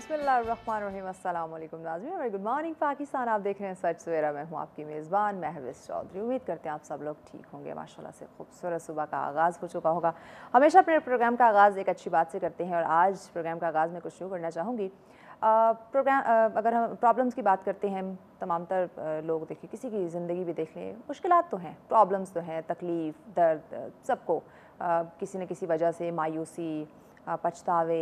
बसमिलकुम नाजमी good morning Pakistan आप देख रहे हैं सच सवेरा मैं हूँ आपकी मेज़बान महवि चौधरी उम्मीद करते हैं आप सब लोग ठीक होंगे माशाल्लाह से खूबसूरत सुबह का आगाज़ हो चुका होगा हमेशा अपने प्रोग्राम का आगाज़ एक अच्छी बात से करते हैं और आज प्रोग्राम का आगाज़ मैं कुछ यूँ करना चाहूँगी प्रोग्राम अगर हम प्रॉब्लम्स की बात करते हैं तमाम तर लोग देखिए किसी की ज़िंदगी भी देख लें मुश्किल तो हैं प्रॉब्लम्स तो हैं तकलीफ़ दर्द सबको किसी न किसी वजह से मायूसी पछतावे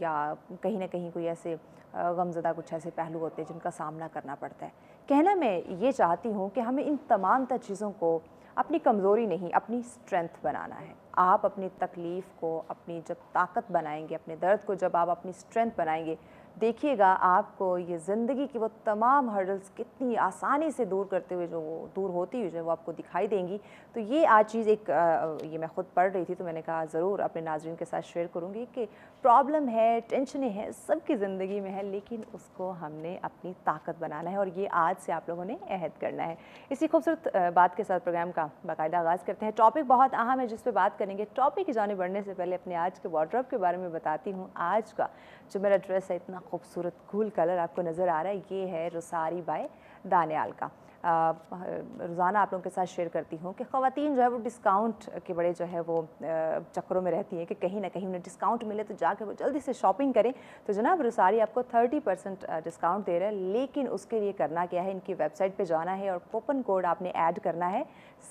या कहीं ना कहीं कोई ऐसे गमजदा कुछ ऐसे पहलू होते हैं जिनका सामना करना पड़ता है कहना मैं ये चाहती हूँ कि हमें इन तमाम तर चीज़ों को अपनी कमज़ोरी नहीं अपनी स्ट्रेंथ बनाना है आप अपनी तकलीफ़ को अपनी जब ताकत बनाएंगे अपने दर्द को जब आप अपनी स्ट्रेंथ बनाएंगे देखिएगा आपको ये ज़िंदगी की वो तमाम हर्डल्स कितनी आसानी से दूर करते हुए जो वो दूर होती हुई जो वो आपको दिखाई देंगी तो ये आज चीज़ एक आ, ये मैं ख़ुद पढ़ रही थी तो मैंने कहा ज़रूर अपने नाजरन के साथ शेयर करूँगी कि प्रॉब्लम है टेंशन है सबकी ज़िंदगी में है लेकिन उसको हमने अपनी ताकत बनाना है और ये आज से आप लोगों ने अहद करना है इसी खूबसूरत बात के साथ प्रोग्राम का बाकायदा आगाज़ करते हैं टॉपिक बहुत अहम है जिस पर बात करेंगे टॉपिक की जाने बढ़ने से पहले अपने आज के वार्ड्रॉप के बारे में बताती हूँ आज का जो मेरा ड्रेस है इतना खूबसूरत कूल कलर आपको नज़र आ रहा है ये है रसारी बाय दानियाल का रोज़ाना आप लोगों के साथ शेयर करती हूँ कि खातन जो है वो डिस्काउंट के बड़े जो है वो चक्करों में रहती हैं कि कहीं ना कहीं उन्हें डिस्काउंट मिले तो जाकर वो जल्दी से शॉपिंग करें तो जनाब रोसारी आपको थर्टी परसेंट डिस्काउंट दे रहे हैं लेकिन उसके लिए करना क्या है इनकी वेबसाइट पर जाना है और कोपन कोड आपने ऐड करना है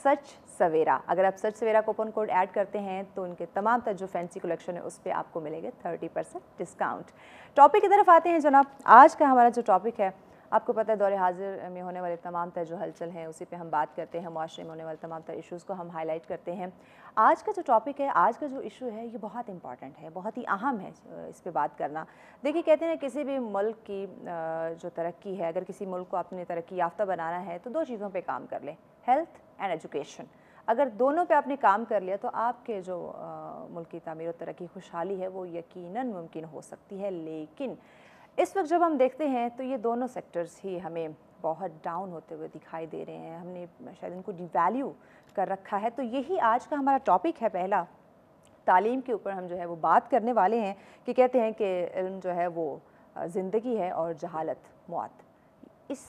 सच सवेरा अगर आप Sach Savera coupon code add करते हैं तो उनके तमाम तर जो फैंसी कलेक्शन है उस पर आपको मिलेगा थर्टी परसेंट डिस्काउंट टॉपिक की तरफ आते हैं जनाब आज का हमारा जो टॉपिक है आपको पता है दौरे हाजिर में होने वाले तमाम तर जो हलचल हैं उसी पे हम बात करते हैं माशरे में होने वाले तमाम तर इश्यूज़ को हम हाईलाइट करते हैं आज का जो टॉपिक है आज का जो इशू है ये बहुत इंपॉर्टेंट है बहुत ही अहम है इस पर बात करना देखिए कहते हैं किसी भी मुल्क की जो तरक्की है अगर किसी मुल्क को अपने तरक्की याफ्ता बनाना है तो दो चीज़ों पर काम कर लें हेल्थ एंड एजुकेशन अगर दोनों पे आपने काम कर लिया तो आपके जो मुल्क की तमीर और तरक्की खुशहाली है वो यकीनन मुमकिन हो सकती है लेकिन इस वक्त जब हम देखते हैं तो ये दोनों सेक्टर्स ही हमें बहुत डाउन होते हुए दिखाई दे रहे हैं हमने शायद इनको डिवैल्यू कर रखा है तो यही आज का हमारा टॉपिक है पहला तालीम के ऊपर हम जो है वो बात करने वाले हैं कि कहते हैं कि इल्म जो है वो ज़िंदगी है और जहालत मौत इस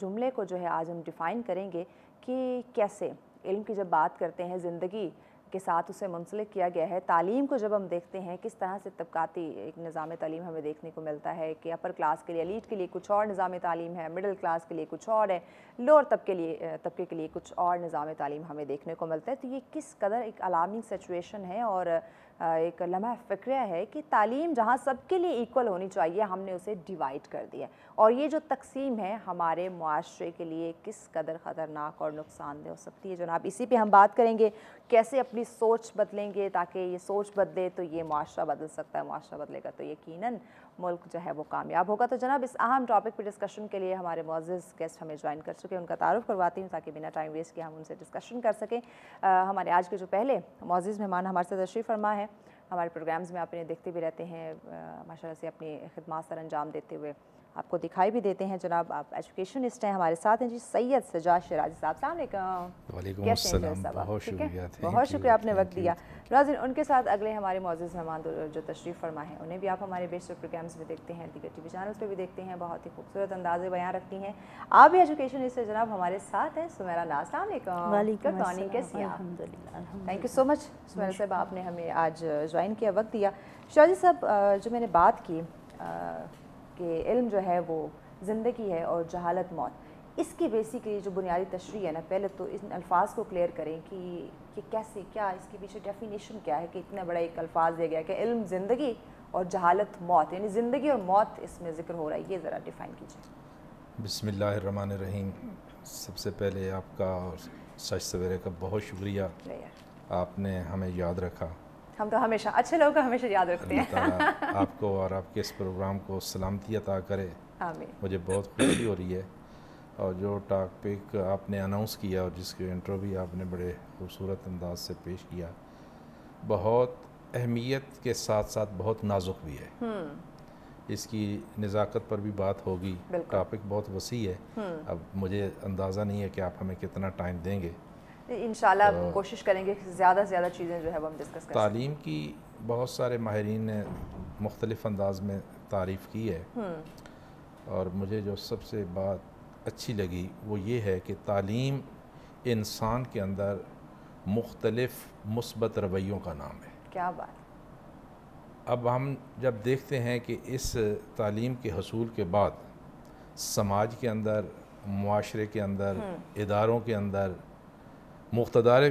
जुमले को जो है आज हम डिफ़ाइन करेंगे कि कैसे इल्म की जब बात करते हैं ज़िंदगी के साथ उसे मुंसलिक किया गया है तालीम को जब हम देखते हैं किस तरह से तबकती एक निज़ाम तलीम हमें देखने को मिलता है कि अपर क्लास के लिए लीड के लिए कुछ और निज़ाम तालीम है मिडिल क्लास के लिए कुछ और है लोअर तब के लिए तबके के लिए कुछ और निज़ाम तालीम हमें देखने को मिलता है तो ये किस कदर एक अलार्मिंग सिचुएशन है और एक लम्हा फ़िक्रिया है कि तालीम जहाँ सबके लिए इक्वल होनी चाहिए हमने उसे डिवाइड कर दिया और ये जो तकसीम है हमारे माशरे के लिए किस कदर ख़तरनाक और नुकसानदेह हो सकती है जनाब इसी पे हम बात करेंगे कैसे अपनी सोच बदलेंगे ताकि ये सोच बदले तो ये माशरा बदल सकता है माशरा बदलेगा तो यकीन मुल्क जो है वो कामयाब होगा तो जनाब इस अहम टॉपिक पर डिस्कशन के लिए हमारे मोज़ गेस्ट हमें ज्वाइन कर चुके हैं उनका तारुफ करवाती हूँ ताकि बिना टाइम वेस्ट के हम उनसे डिस्कशन कर सकें हमारे आज के जो पहले मोज़ मेहमान हमारे साथ तशरीफ़ फरमा है हमारे प्रोग्राम्स में आप इन्हें देखते भी रहते हैं माशा से अपनी खदमात सर अंजाम देते हुए आपको दिखाई भी देते हैं जनाब आप एजुकेशनिस्ट हैं हमारे साथ हैं जी सैयद सजा शराज साहब सलाम बहुत शुक्रिया बहुत शुक्रिया आपने वक्त दिया नाजिन उनके साथ अगले हमारे मौजूद मेहमान जो तशरीफ़ फरमा है उन्हें भी आप हमारे बेस्ट प्रोग्राम्स में देखते हैं दीगर टी वी चैनल्स पर भी देखते हैं बहुत ही खूबसूरत अंदाज बयान रखती हैं आप भी एजुकेशनिस्ट हैं जनाब हमारे साथ हैं सुमेरा नाजलाम good thank you so much Sumera साहब आपने हमें आज ज्वाइन किया वक्त दिया शराजी साहब जो मैंने बात की कि इल्म जो है वो ज़िंदगी है और जहालत मौत इसकी बेसिकली जो बुनियादी तशरी है ना पहले तो इन अल्फाज को क्लियर करें कि कि कैसे क्या इसके पीछे डेफिनेशन क्या है कि इतना बड़ा एक अल्फाज दिया गया कि इल्म ज़िंदगी और जहालत मौत यानी ज़िंदगी और मौत इसमें ज़िक्र हो रहा है ये ज़रा डिफ़ाइन कीजिए बिसमान रहीम सबसे पहले आपका और सच सवेरे का बहुत शुक्रिया आपने हमें याद रखा हम तो हमेशा अच्छे लोगों को हमेशा याद रखते हैं आपको और आपके इस प्रोग्राम को सलामती अता करे मुझे बहुत खुशी हो रही है और जो टॉपिक आपने अनाउंस किया और जिसके इंटरव्यू भी आपने बड़े खूबसूरत अंदाज से पेश किया बहुत अहमियत के साथ साथ बहुत नाजुक भी है हम्म। इसकी नज़ाकत पर भी बात होगी टॉपिक बहुत वसी है हम्म। अब मुझे अंदाज़ा नहीं है कि आप हमें कितना टाइम देंगे इन तो- कोशिश करेंगे कि ज़्यादा से ज़्यादा चीज़ें जो है वो हम डिस्कस करें तालीम की बहुत सारे माहरीन ने मुख्तलिफ अंदाज में तारीफ़ की है हम्म। और मुझे जो सबसे बात अच्छी लगी वो ये है कि तालीम इंसान के अंदर मुख्तलफ मुस्बत रवैयों का नाम है क्या बात अब हम जब देखते हैं कि इस तालीम के हसूल के बाद समाज के अंदर माशरे के अंदर हम्म। इदारों के अंदर मुख्तार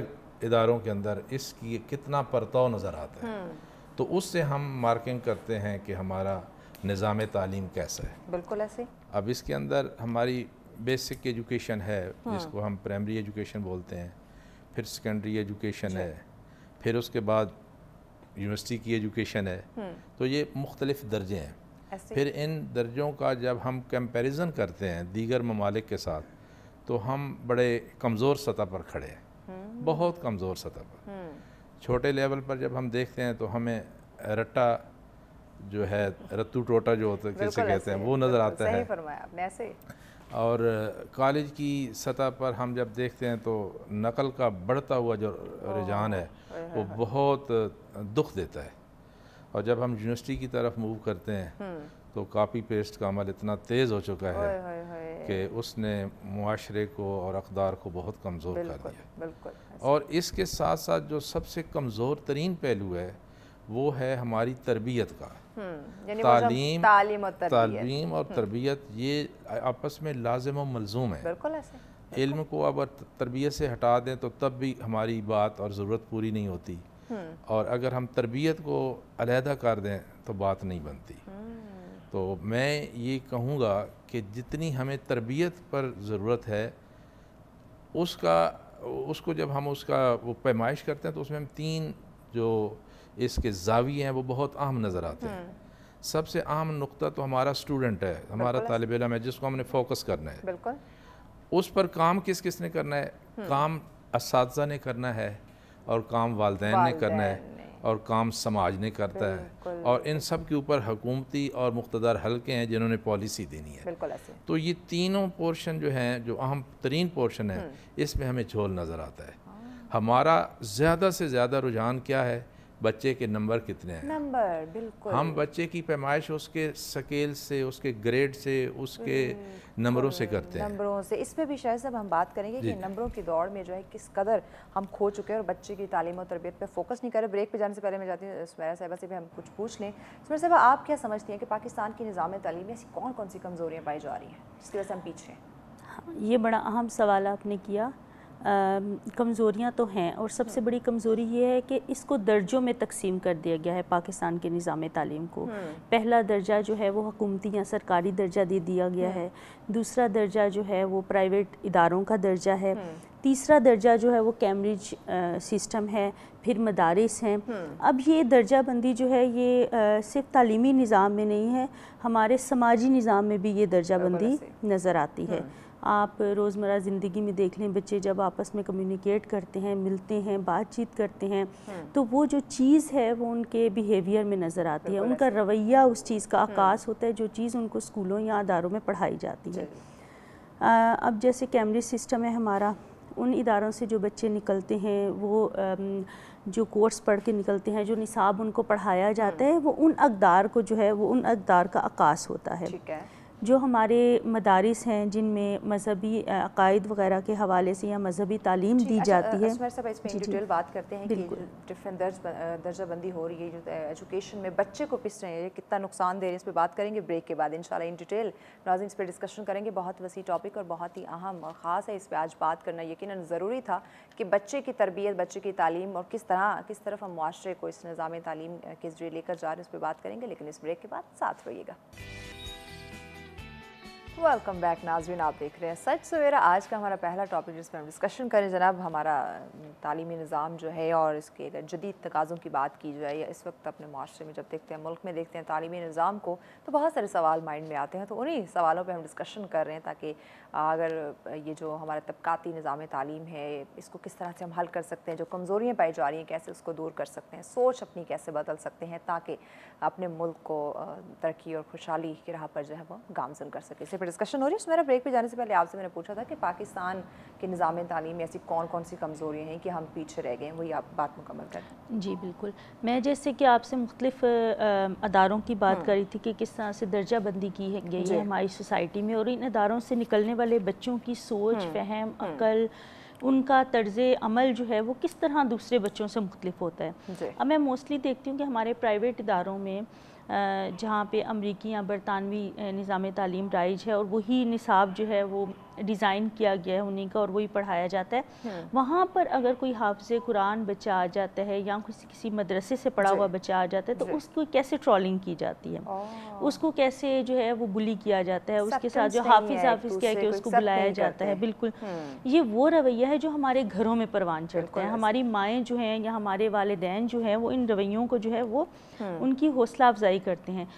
इदारों के अंदर इसकी कितना परताव नज़र आता है हम्म। तो उससे हम मार्किंग करते हैं कि हमारा निज़ाम तालीम कैसा है बिल्कुल ऐसे अब इसके अंदर हमारी बेसिक एजुकेशन है हम्म। जिसको हम प्राइमरी एजुकेशन बोलते हैं फिर सेकेंडरी एजुकेशन है फिर उसके बाद यूनिवर्सिटी की एजुकेशन है हम्म। तो ये मुख्तलिफ दर्जे हैं फिर इन दर्जों का जब हम कंपैरिजन करते हैं दीगर ममालिक के साथ तो हम बड़े कमज़ोर सतह पर खड़े हैं बहुत कमज़ोर सतह हम्म। पर छोटे लेवल पर जब हम देखते हैं तो हमें रट्टा जो है रत्तू टोटा जो होता है किसे कहते हैं वो नज़र आता है और कॉलेज की सतह पर हम जब देखते हैं तो नकल का बढ़ता हुआ जो रुझान है वो बहुत दुख देता है और जब हम यूनिवर्सिटी की तरफ मूव करते हैं हम्म। तो कापी पेस्ट का अमल इतना तेज़ हो चुका है कि उसने माशरे को और अकदार को बहुत कमज़ोर कर दिया और इसके साथ साथ जो सबसे कमज़ोर तरीन पहलू है वो है हमारी तरबियत का हम्म, तालीम तालीम और तरबियत, और हम्म। तरबियत ये आपस में लाजम और मलजूम है इल्म को अब तरबियत से हटा दें तो तब भी हमारी बात और ज़रूरत पूरी नहीं होती हम्म। और अगर हम तरबियत को अलहदा कर दें तो बात नहीं बनती तो मैं ये कहूँगा कि जितनी हमें तरबियत पर ज़रूरत है उसका उसको जब हम उसका वो पैमाइश करते हैं तो उसमें हम तीन जो इसके जाविये हैं वो बहुत अहम नज़र आते हैं हम्म। सबसे अहम नुकता तो हमारा स्टूडेंट है हमारा तालब इलम है जिसको हमने फोकस करना है उस पर काम किस किस ने करना है हम्म। काम इस ने करना है और काम वालदेन ने करना है और काम समाज ने करता है और इन सब के ऊपर हकूमती और मुख्तार हल्के हैं जिन्होंने पॉलिसी देनी है तो ये तीनों पोर्शन जो हैं जो अहम तरीन पोर्शन है हम्म। इसमें हमें झोल नज़र आता है हाँ। हमारा ज़्यादा से ज़्यादा रुझान क्या है बच्चे के नंबर कितने हैं नंबर बिल्कुल हम बच्चे की पैमाइश उसके स्केल से उसके ग्रेड से उसके हम्म, नंबरों से करते हैं नंबरों से इस पर भी शायद सब हम बात करेंगे कि नंबरों की दौड़ में जो है किस कदर हम खो चुके हैं और बच्चे की तालीम और तरबियत पर फोकस नहीं कर रहे ब्रेक पर जाने से पहले मैं जाती हूँ सुमेरा साहबा से भी हम कुछ पूछ लें सुमेरा साहबा आप क्या समझती हैं कि पाकिस्तान की निज़ाम तालीम में ऐसी कौन कौन सी कमज़ोरियाँ पाई जा रही हैं जिसकी वजह से हम पीछे हैं हाँ, ये बड़ा अहम सवाल आपने किया कमज़ोरियाँ तो हैं और सबसे बड़ी कमज़ोरी ये है कि इसको दर्जों में तकसीम कर दिया गया है पाकिस्तान के निज़ाम तालीम को हम्म। पहला दर्जा जो है वो हकूमती या सरकारी दर्जा दे दिया गया है हम्म। दूसरा दर्जा जो है वो प्राइवेट इदारों का दर्जा है हम्म। तीसरा दर्जा जो है वो कैम्ब्रिज सिस्टम है फिर मदारस हैं अब ये दर्जा बंदी जो है ये आ, सिर्फ तालीमी निज़ाम में नहीं है हमारे समाजी निज़ाम में भी ये दर्जा बंदी नज़र आती है आप रोज़मर्रा ज़िंदगी में देख लें बच्चे जब आपस में कम्युनिकेट करते हैं मिलते हैं बातचीत करते हैं हम्म। तो वो जो चीज़ है वो उनके बिहेवियर में नज़र आती है उनका रवैया उस चीज़ का हम्म। आकाश होता है जो चीज़ उनको स्कूलों या अदारों में पढ़ाई जाती है आ, अब जैसे कैमरे सिस्टम है हमारा उन इदारों से जो बच्चे निकलते हैं वो जो कोर्स पढ़ के निकलते हैं जो निसाब उनको पढ़ाया जाता हम्म। है वो उन अकदार को जो है वो उन अकदार का आकाश होता है, है। जो हमारे मदारस हैं जिनमें मजहबी अकायद वगैरह के हवाले से या मजहबी तालीम दी अच्छा, जाती है इस पे डिटेल बात करते हैं कि डिफरेंट दर्ज दर्जाबंदी हो रही है जो एजुकेशन में बच्चे को पिस रहे हैं कितना नुकसान दे रहे हैं इस पर बात करेंगे ब्रेक के बाद इन इन डिटेल नाजिन इस पर डिस्कशन करेंगे बहुत वसी टॉपिक और बहुत ही अहम और ख़ास है इस पर आज बात करना यकीन ज़रूरी था कि बच्चे की तरबियत बच्चे की तालीम और किस तरह किस तरफ हम माशरे को इस निज़ाम तालीम के जरिए लेकर जा रहे हैं उस पर बात करेंगे लेकिन इस ब्रेक के बाद साथ रहिएगा वेलकम बैक नाजवीन आप देख रहे हैं सच सवेरा आज का हमारा पहला टॉपिक जिस पर हम डिस्कशन करें जनाब हमारा तालीमी निज़ाम जो है और इसके अगर जदीद तकाज़ों की बात की जाए या इस वक्त अपने माशरे में जब देखते हैं मुल्क में देखते हैं तालीमी निज़ाम को तो बहुत सारे सवाल माइंड में आते हैं तो उन्हीं सवालों पर हम डिस्कशन कर रहे हैं ताकि अगर ये जो हमारा तबकती निज़ाम तालीम है इसको किस तरह से हम हल कर सकते हैं जो कमज़ोरियाँ पाई जा रही हैं कैसे उसको दूर कर सकते हैं सोच अपनी कैसे बदल सकते हैं ताकि अपने मुल्क को तरक्की और खुशहाली की राह पर जो है वो गामजन कर सके इसे पर डिस्कशन हो रही है मेरा ब्रेक पर जाने से पहले आपसे मैंने पूछा था कि पाकिस्तान के निज़ाम तालीम में ऐसी कौन कौन सी कमज़ोरियाँ हैं कि हम पीछे रह गए हैं वही आप बात मुकम्मल करें जी बिल्कुल मैं जैसे कि आपसे मुख्तफ अदारों की बात हम्म। करी थी कि किस तरह से दर्जा बंदी की गई है हमारी सोसाइटी में और इन अदारों से निकलने वाले बच्चों की सोच हम्म, फहम हम्म। अकल उनका तर्ज अमल जो है वो किस तरह दूसरे बच्चों से मुख्तलिफ होता है अब मैं मोस्टली देखती हूँ कि हमारे प्राइवेट इदारों में जहाँ पे अमरीकी या बरतानवी निज़ाम तालीम राइज है और वही निसाब जो है वो डिज़ाइन किया गया है उन्हीं का और वही पढ़ाया जाता है हम्म। वहाँ पर अगर कोई हाफज कुरान बच्चा आ जाता है या किसी किसी मदरसे से पढ़ा हुआ बच्चा आ जाता है तो उसको कैसे ट्रॉलिंग की जाती है उसको कैसे जो है वो बुली किया जाता है उसके साथ जो हाफिज हाफिज कह के उसको बुलाया जाता है बिल्कुल हम्म। ये वो रवैया है जो हमारे घरों में परवान चढ़ता है हमारी माएँ जो हैं या हमारे वालदेन जो हैं वो इन रवैयों को जो है वो हम्म। उनकी हौसला अफजाई करते हैं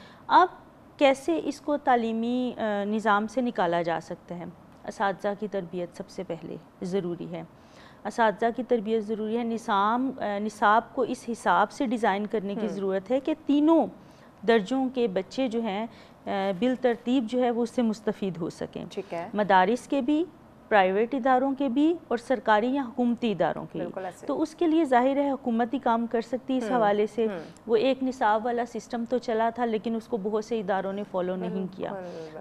अब कैसे इसको तालीमी निज़ाम से निकाला जा सकता है इस की तरबियत सबसे पहले ज़रूरी है इस की तरबियत ज़रूरी है निसाम निसाब को इस हिसाब से डिज़ाइन करने की हम्म। ज़रूरत है कि तीनों दर्जों के बच्चे जो हैं बिल तरतीब जो है वो उससे मुस्तफ़ हो सकें ठीक है मदारस के भी प्राइवेट इदारों के भी और सरकारी या हुकूमती इदारों के भी तो उसके लिए जाहिर है हुकूमत ही काम कर सकती है इस हम्म, हवाले से हम्म। वो एक निसाब वाला सिस्टम तो चला था लेकिन उसको बहुत से इदारों ने फॉलो नहीं किया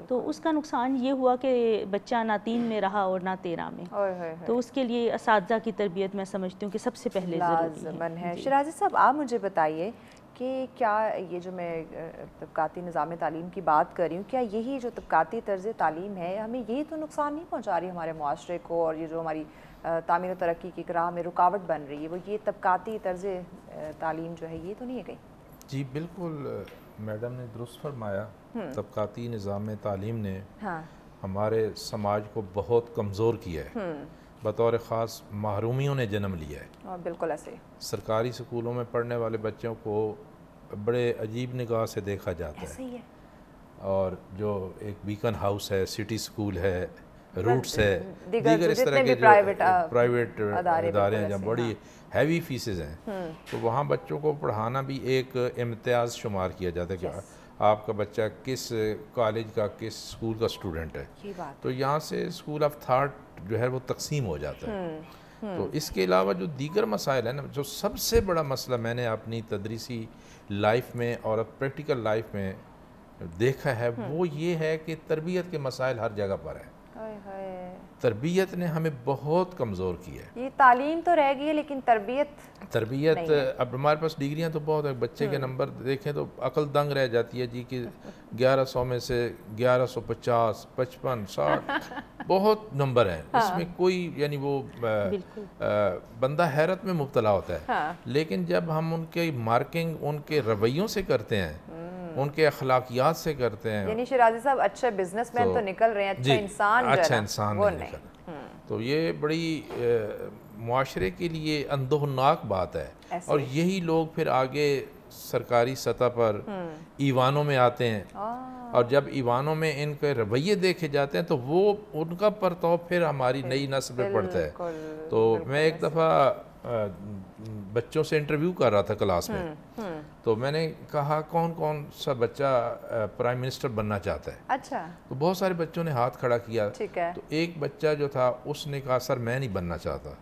तो उसका नुकसान ये हुआ कि बच्चा ना तीन में रहा और ना तेरह में तो उसके लिए इस की तरबियत मैं समझती हूँ कि सबसे पहले शराजी साहब आप मुझे बताइए कि क्या ये जो मैं तबक़ाती निज़ाम तालीम की बात कर रही हूँ क्या यही जो तबकती तर्ज तालीम है हमें यही तो नुकसान नहीं पहुँचा रही हमारे माशरे को और ये जो हमारी तामीर तरक्की की राह में रुकावट बन रही है वो ये तबकती तर्ज तालीम जो है ये तो नहीं है कहीं जी बिल्कुल मैडम ने दुरुस्त फरमाया हम्म। तबकती निज़ाम तालीम ने हाँ। हमारे समाज को बहुत कमज़ोर किया है हम्म। बतौर ख़ास माहरूमियों ने जन्म लिया है हाँ, बिल्कुल ऐसे सरकारी स्कूलों में पढ़ने वाले बच्चों को बड़े अजीब निगाह से देखा जाता है।, है और जो एक बीकन हाउस है सिटी स्कूल है रूट्स है हम्म, हम्म, दीगर इस तरह के प्राइवेट इदारे हैं जहाँ बड़ी हैवी हाँ। फीसेज हैं हम्म। तो वहाँ बच्चों को पढ़ाना भी एक इम्तियाज़ शुमार किया जाता है कि आपका बच्चा किस कॉलेज का किस स्कूल का स्टूडेंट है तो यहाँ से स्कूल ऑफ थाट जो है वो तकसीम हो जाता है तो इसके अलावा जो दीगर मसाइल है ना जो सबसे बड़ा मसला मैंने अपनी तदरीसी लाइफ में और प्रैक्टिकल लाइफ में देखा है हम्म। वो ये है कि तरबियत के मसाइल हर जगह पर है तरबियत ने हमें बहुत कमज़ोर किया है ये तालीम तो रह गई है लेकिन तरबियत तरबियत अब हमारे पास डिग्रियां तो बहुत है बच्चे के हाँ। नंबर देखें तो अकल दंग रह जाती है जी कि 1100 में से 1150 पचपन साठ बहुत नंबर है हाँ। इसमें कोई यानी वो आ, आ, बंदा हैरत में मुबतला होता है हाँ। लेकिन जब हम उनके मार्किंग उनके रवैयों से करते हैं हम्म। हम्म। उनके अखलाकियात से करते हैं यानी साहब अच्छे बिजनेसमैन तो, तो निकल रहे हैं अच्छा इंसान अच्छा इंसान हम्म। तो ये बड़ी माशरे के लिए अंदोहनाक बात है और यही लोग फिर आगे सरकारी सतह पर हम्म। ईवानों में आते हैं और जब ईवानों में इनके रवैये देखे जाते हैं तो वो उनका परताव फिर हमारी नई नस्ल पर पड़ता है तो मैं एक दफ़ा बच्चों से इंटरव्यू कर रहा था क्लास में हम्म, हम्म। तो मैंने कहा कौन कौन सा बच्चा प्राइम मिनिस्टर बनना चाहता है अच्छा तो बहुत सारे बच्चों ने हाथ खड़ा किया ठीक है तो एक बच्चा जो था उसने कहा सर मैं नहीं बनना चाहता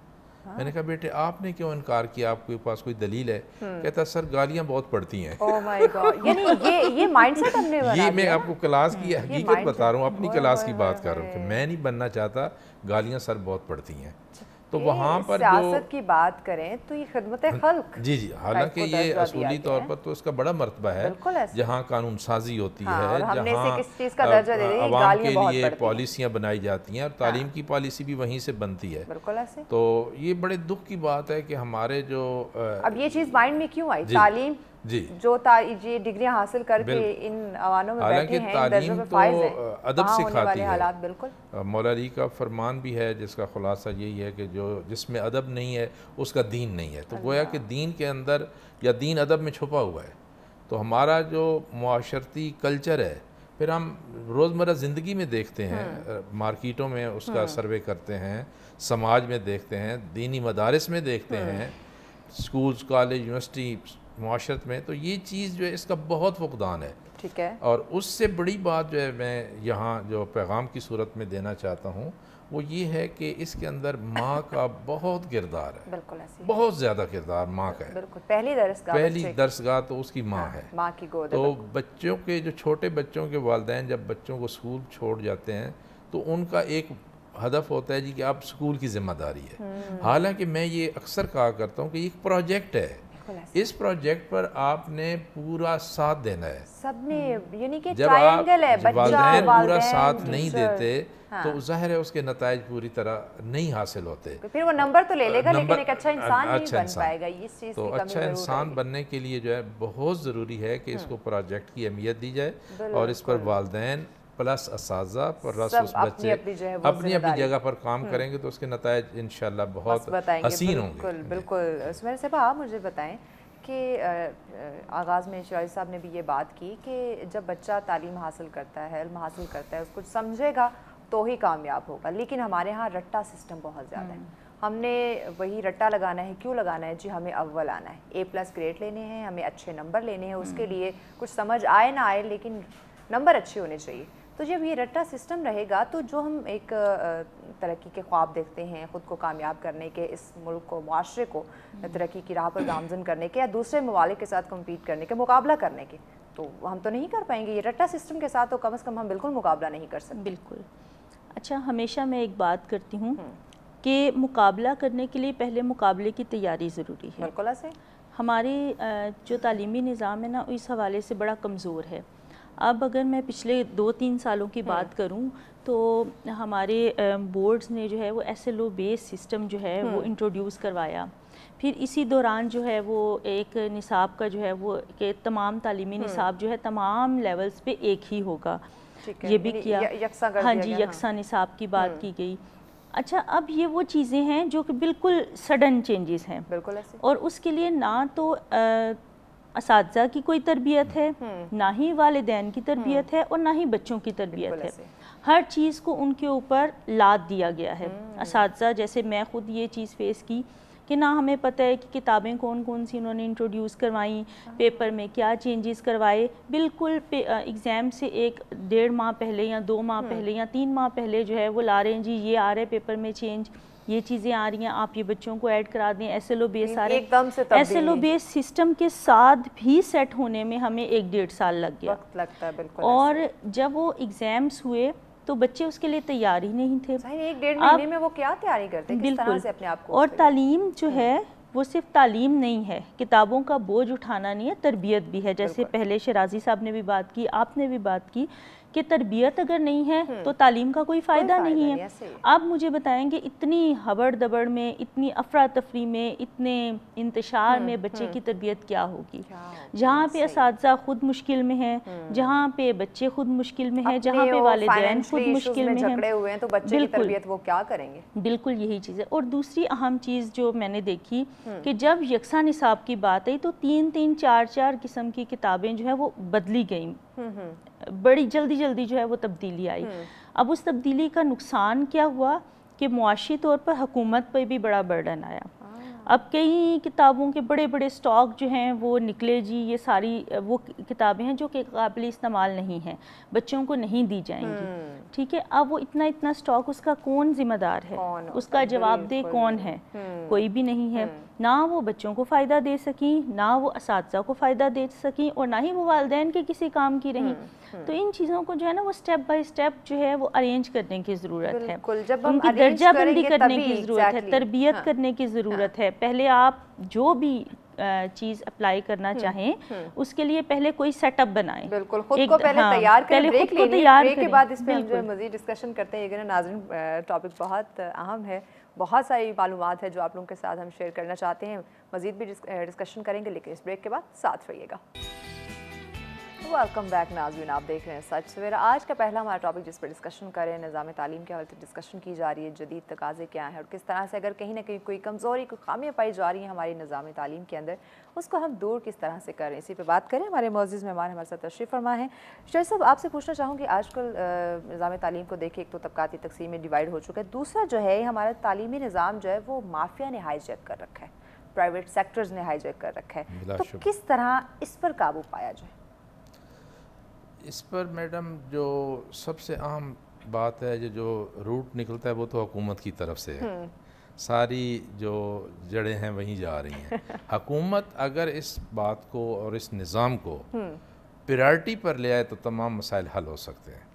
हाँ। मैंने कहा बेटे आपने क्यों इनकार किया आपके पास कोई दलील है हम्म। कहता सर गालियां बहुत पड़ती हैं ओह माय गॉड यानी ये ये माइंडसेट हमने ये मैं आपको क्लास की हकीकत बता रहा हूँ अपनी क्लास की बात कर रहा हूँ मैं नहीं बनना चाहता गालियां सर बहुत पड़ती हैं अच्छा। तो वहाँ पर सियासत की बात करें तो ये खदमत खल्क जी जी हालांकि ये असूली तौर पर तो इसका बड़ा मरतबा है जहाँ कानून साजी होती हाँ, है जहाँ आवाम के लिए पॉलिसियाँ बनाई जाती हैं और हाँ। तालीम की पॉलिसी भी वहीं से बनती है तो ये बड़े दुख की बात है कि हमारे जो अब ये चीज़ माइंड में क्यों आई तालीम जी जो ये डिग्रियां हासिल करके इन आवानों में बैठे हैं तालीम तो अदब हाँ, सिखाती है हालात बिल्कुल मौलाली का फरमान भी है जिसका खुलासा यही है कि जो जिसमें अदब नहीं है उसका दीन नहीं है तो गोया कि दीन के अंदर या दीन अदब में छुपा हुआ है तो हमारा जो माशरती कल्चर है फिर हम रोज़मर्रा ज़िंदगी में देखते हैं हम्म। मार्किटों में उसका हम्म। सर्वे करते हैं समाज में देखते हैं दीनी मदारस में देखते हम्म। हैं स्कूल्स कॉलेज यूनिवर्सिटी माशरत में तो ये चीज़ जो है इसका बहुत फुकदान है ठीक है और उससे बड़ी बात जो है मैं यहाँ जो पैगाम की सूरत में देना चाहता हूँ वो ये है कि इसके अंदर माँ का बहुत किरदार है बिल्कुल ऐसी बहुत ज़्यादा किरदार माँ का है बिल्कुल पहली दरसगाह पहली दरसगाह तो उसकी माँ हाँ, है माँ की गोद तो बच्चों के जो छोटे बच्चों के वालदे जब बच्चों को स्कूल छोड़ जाते हैं तो उनका एक हदफ होता है जी कि आप स्कूल की जिम्मेदारी है हम्म। हालांकि मैं ये अक्सर कहा करता हूँ कि एक प्रोजेक्ट है इस प्रोजेक्ट पर आपने पूरा साथ देना है सबने यानी कि जब आप वालदेन पूरा साथ नहीं देते हाँ। तो जाहिर है उसके नतज पूरी तरह नहीं हासिल होते फिर वो नंबर तो ले लेगा लेकिन एक अच्छा इंसान अच्छा बन पाएगा इस चीज़ तो अच्छा इंसान बनने के लिए जो है बहुत ज़रूरी है कि हाँ। इसको प्रोजेक्ट की अहमियत दी जाए और इस पर वालदेन प्लस इस प्लस बच्चे अपनी अपनी, जगह पर काम हम्म। करेंगे तो उसके नतज इन बहुत हसीन होंगे बिल्कुल बिल्कुल सुमेर साहब आप मुझे बताएं कि आगाज़ में शिवाजी साहब ने भी ये बात की कि जब बच्चा तालीम हासिल करता है इल्म हासिल करता है उसको समझेगा तो ही कामयाब होगा लेकिन हमारे यहाँ रट्टा सिस्टम बहुत ज़्यादा है हम्म। हमने वही रट्टा लगाना है क्यों लगाना है जी हमें अव्वल आना है ए प्लस ग्रेड लेने हैं हमें अच्छे नंबर लेने हैं उसके हम्म। लिए कुछ समझ आए ना आए लेकिन नंबर अच्छे होने चाहिए तो जब ये रट्टा सिस्टम रहेगा तो जो हम एक तरक्की के ख्वाब देखते हैं ख़ुद को कामयाब करने के इस मुल्क को माशरे को हम्म। तरक्की की राह पर गामजन करने के या दूसरे ममालिक के साथ कम्पीट करने के मुकाबला करने के तो हम तो नहीं कर पाएंगे ये रट्टा सिस्टम के साथ तो कम अज़ कम हम बिल्कुल मुकाबला नहीं कर सकते बिल्कुल अच्छा हमेशा मैं एक बात करती हूँ हम्म। कि मुकाबला करने के लिए पहले मुकाबले की तैयारी ज़रूरी है बिल्कुल ऐसे हमारे जो तालीमी निज़ाम है ना इस हवाले से बड़ा कमज़ोर है अब अगर मैं पिछले दो तीन सालों की बात हम्म। करूं तो हमारे बोर्ड्स ने जो है वो S L O base system जो है वो इंट्रोड्यूस हम्म। करवाया फिर इसी दौरान जो है वो एक निसाब का जो है वो के तमाम तालीमी हम्म। निसाब जो है तमाम लेवल्स पे एक ही होगा ये भी किया हाँ जी हाँ। यकसा निसाब की बात की गई अच्छा अब ये वो चीज़ें हैं जो कि बिल्कुल सडन चेंजेस हैं बिल्कुल ऐसे और उसके लिए ना तो इस की कोई तरबियत है हम्म, हम्म। ना ही वालदेन की तरबियत हम्म। है और ना ही बच्चों की तरबियत है हर चीज़ को उनके ऊपर लाद दिया गया है इस जैसे मैं ख़ुद ये चीज़ फेस की कि ना हमें पता है कि किताबें कौन कौन सी उन्होंने इंट्रोड्यूस करवाई पेपर में क्या चेंजेस करवाए बिल्कुल एग्ज़ाम से एक डेढ़ माह पहले या दो माह पहले या तीन माह पहले जो है वो ला रहे हैं जी ये आ रहे पेपर में चेंज ये चीज़ें आ रही हैं आप ये बच्चों को ऐड करा दें एस एल ओ बेस सारे एकदम से S L O base system के साथ भी सेट होने में हमें एक डेढ़ साल लग गया वक्त लगता है बिल्कुल और जब वो एग्ज़ाम्स हुए तो बच्चे उसके लिए तैयार ही नहीं थे एक डेढ़ महीने में वो क्या तैयारी करते हैं बिल्कुल अपने आप को और तालीम जो हम्म। है वो सिर्फ तालीम नहीं है किताबों का बोझ उठाना नहीं है तरबियत भी है जैसे पहले शराजी साहब ने भी बात की आपने भी बात की कि तरबियत अगर नहीं है हम्म। तो तालीम का कोई फ़ायदा नहीं है आप मुझे बताएंगे इतनी हबड़ दबड़ में इतनी अफरा तफरी में इतने इंतशार हम्म, में बच्चे हम्म। की तरबियत क्या होगी जहाँ पे इस खुद मुश्किल में है जहाँ पे बच्चे खुद मुश्किल में है जहाँ पे वाले खुद मुश्किल में तो बिल्कुल वो क्या करेंगे बिल्कुल यही चीज़ है और दूसरी अहम चीज़ जो मैंने देखी कि जब यकसा निसाब की बात आई तो तीन तीन चार चार किस्म की किताबें जो है वो बदली गई बड़ी जल्दी जल्दी जो है वो तब्दीली आई हम्म। अब उस तब्दीली का नुकसान क्या हुआ कि मुआशी तौर पर हकूमत पर भी बड़ा बर्डन आया हाँ। अब कई किताबों के बड़े बड़े स्टॉक जो हैं वो निकले जी ये सारी वो किताबें हैं जो कि काबिल इस्तेमाल नहीं हैं बच्चों को नहीं दी जाएंगी हम्म। ठीक है अब वो इतना इतना स्टॉक उसका कौन जिम्मेदार है उसका जवाबदेह कौन है हम्म। कोई भी नहीं है ना वो बच्चों को फ़ायदा दे सकें ना वो इस को फ़ायदा दे सकें और ना ही वो वालदे के किसी काम की रहीं हम्म, हम्म। तो इन चीज़ों को जो है ना वो स्टेप बाय स्टेप जो है वो अरेंज करने की ज़रूरत है जब हम उनकी दर्जाबंदी करने की ज़रूरत है तरबियत हाँ, करने की हाँ। ज़रूरत है पहले आप जो भी चीज़ अप्लाई करना हम्म, चाहें हम्म। उसके लिए पहले कोई सेटअप बनाए बिल्कुल खुद को पहले हाँ, तैयार करें ब्रेक मज़ीद डिस्कशन करते हैं नाजन टॉपिक बहुत अहम है बहुत सारी मालूम है जो आप लोगों के साथ हम शेयर करना चाहते हैं मज़ीद भी डिस्कशन करेंगे लेकिन इस ब्रेक के बाद साथ रहिएगा वेलकम बैक नाजवीन आप देख रहे हैं सच सवेरा आज का पहला हमारा टॉपिक जिस पर डिस्कशन कर रहे हैं निज़ाम तालीम के हवाले से डिस्कशन की जा रही है जदीद तकाजे क्या हैं और किस तरह से अगर कहीं ना कहीं कोई कमज़ोरी कोई खामियाँ पाई जा रही हैं हमारे निज़ाम तालीम के अंदर उसको हम दूर किस तरह से करें इसी पर बात करें हमारे मोज़ मेहमान हमारे साथ तशरीफ़ फरमा है शेर साहब आपसे पूछना चाहूँगी आजकल निज़ाम तालीम को देखे एक तो तबकाती तकसीम में डिवाइड हो चुका है दूसरा जो है हमारा तालीमी निज़ाम जो है वो माफिया ने हाईजैक कर रखा है प्राइवेट सेक्टर्स ने हाईजैक कर रखा है तो किस तरह इस पर काबू पाया जाए इस पर मैडम जो सबसे आम बात है जो जो रूट निकलता है वो तो हुकूमत की तरफ से है हम्म। सारी जो जड़ें हैं वहीं जा रही हैं हकूमत अगर इस बात को और इस निज़ाम को प्रायर्टी हम्म। पर ले आए तो तमाम मसाइल हल हो सकते हैं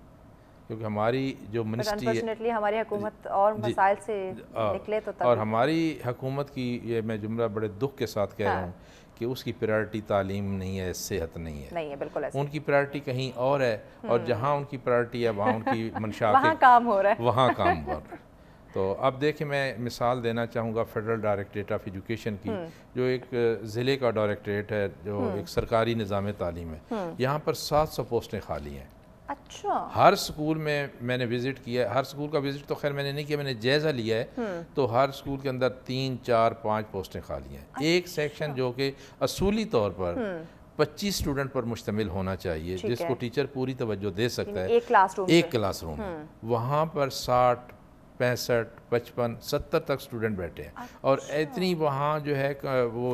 क्योंकि हमारी जो मिनिस्ट्री हमारी हकूमत और मसाइल से निकले तो और हमारी हकूमत की ये मैं जुमरा बड़े दुख के साथ कह रहा हाँ। हूँ कि उसकी प्रायोरिटी तालीम नहीं है सेहत नहीं है नहीं है बिल्कुल ऐसे उनकी प्रायोरिटी कहीं और है और हम्म। जहाँ उनकी प्रायोरिटी है वहाँ उनकी मंशा वहाँ काम हो रहा है वहाँ काम हो रहा है तो अब देखिए मैं मिसाल देना चाहूँगा फेडरल डायरेक्टरेट ऑफ एजुकेशन की हम्म। जो एक ज़िले का डायरेक्टरेट है जो हम्म। एक सरकारी निज़ाम तालीम है यहाँ पर सात सौ पोस्टें खाली हैं अच्छा हर स्कूल में मैंने विजिट किया हर स्कूल का विजिट तो खैर मैंने नहीं किया मैंने जायज़ा लिया है हम्म। तो हर स्कूल के अंदर तीन चार पाँच पोस्टें खाली हैं अच्छा। एक सेक्शन जो कि असूली तौर पर हम्म। पच्चीस स्टूडेंट पर मुश्तमिल होना चाहिए जिसको टीचर पूरी तवज्जो दे सकता है एक क्लासरूम एक क्लासरूम हम्म। वहाँ पर साठ पैंसठ पचपन सत्तर तक स्टूडेंट बैठे हैं अच्छा। और इतनी वहाँ जो है वो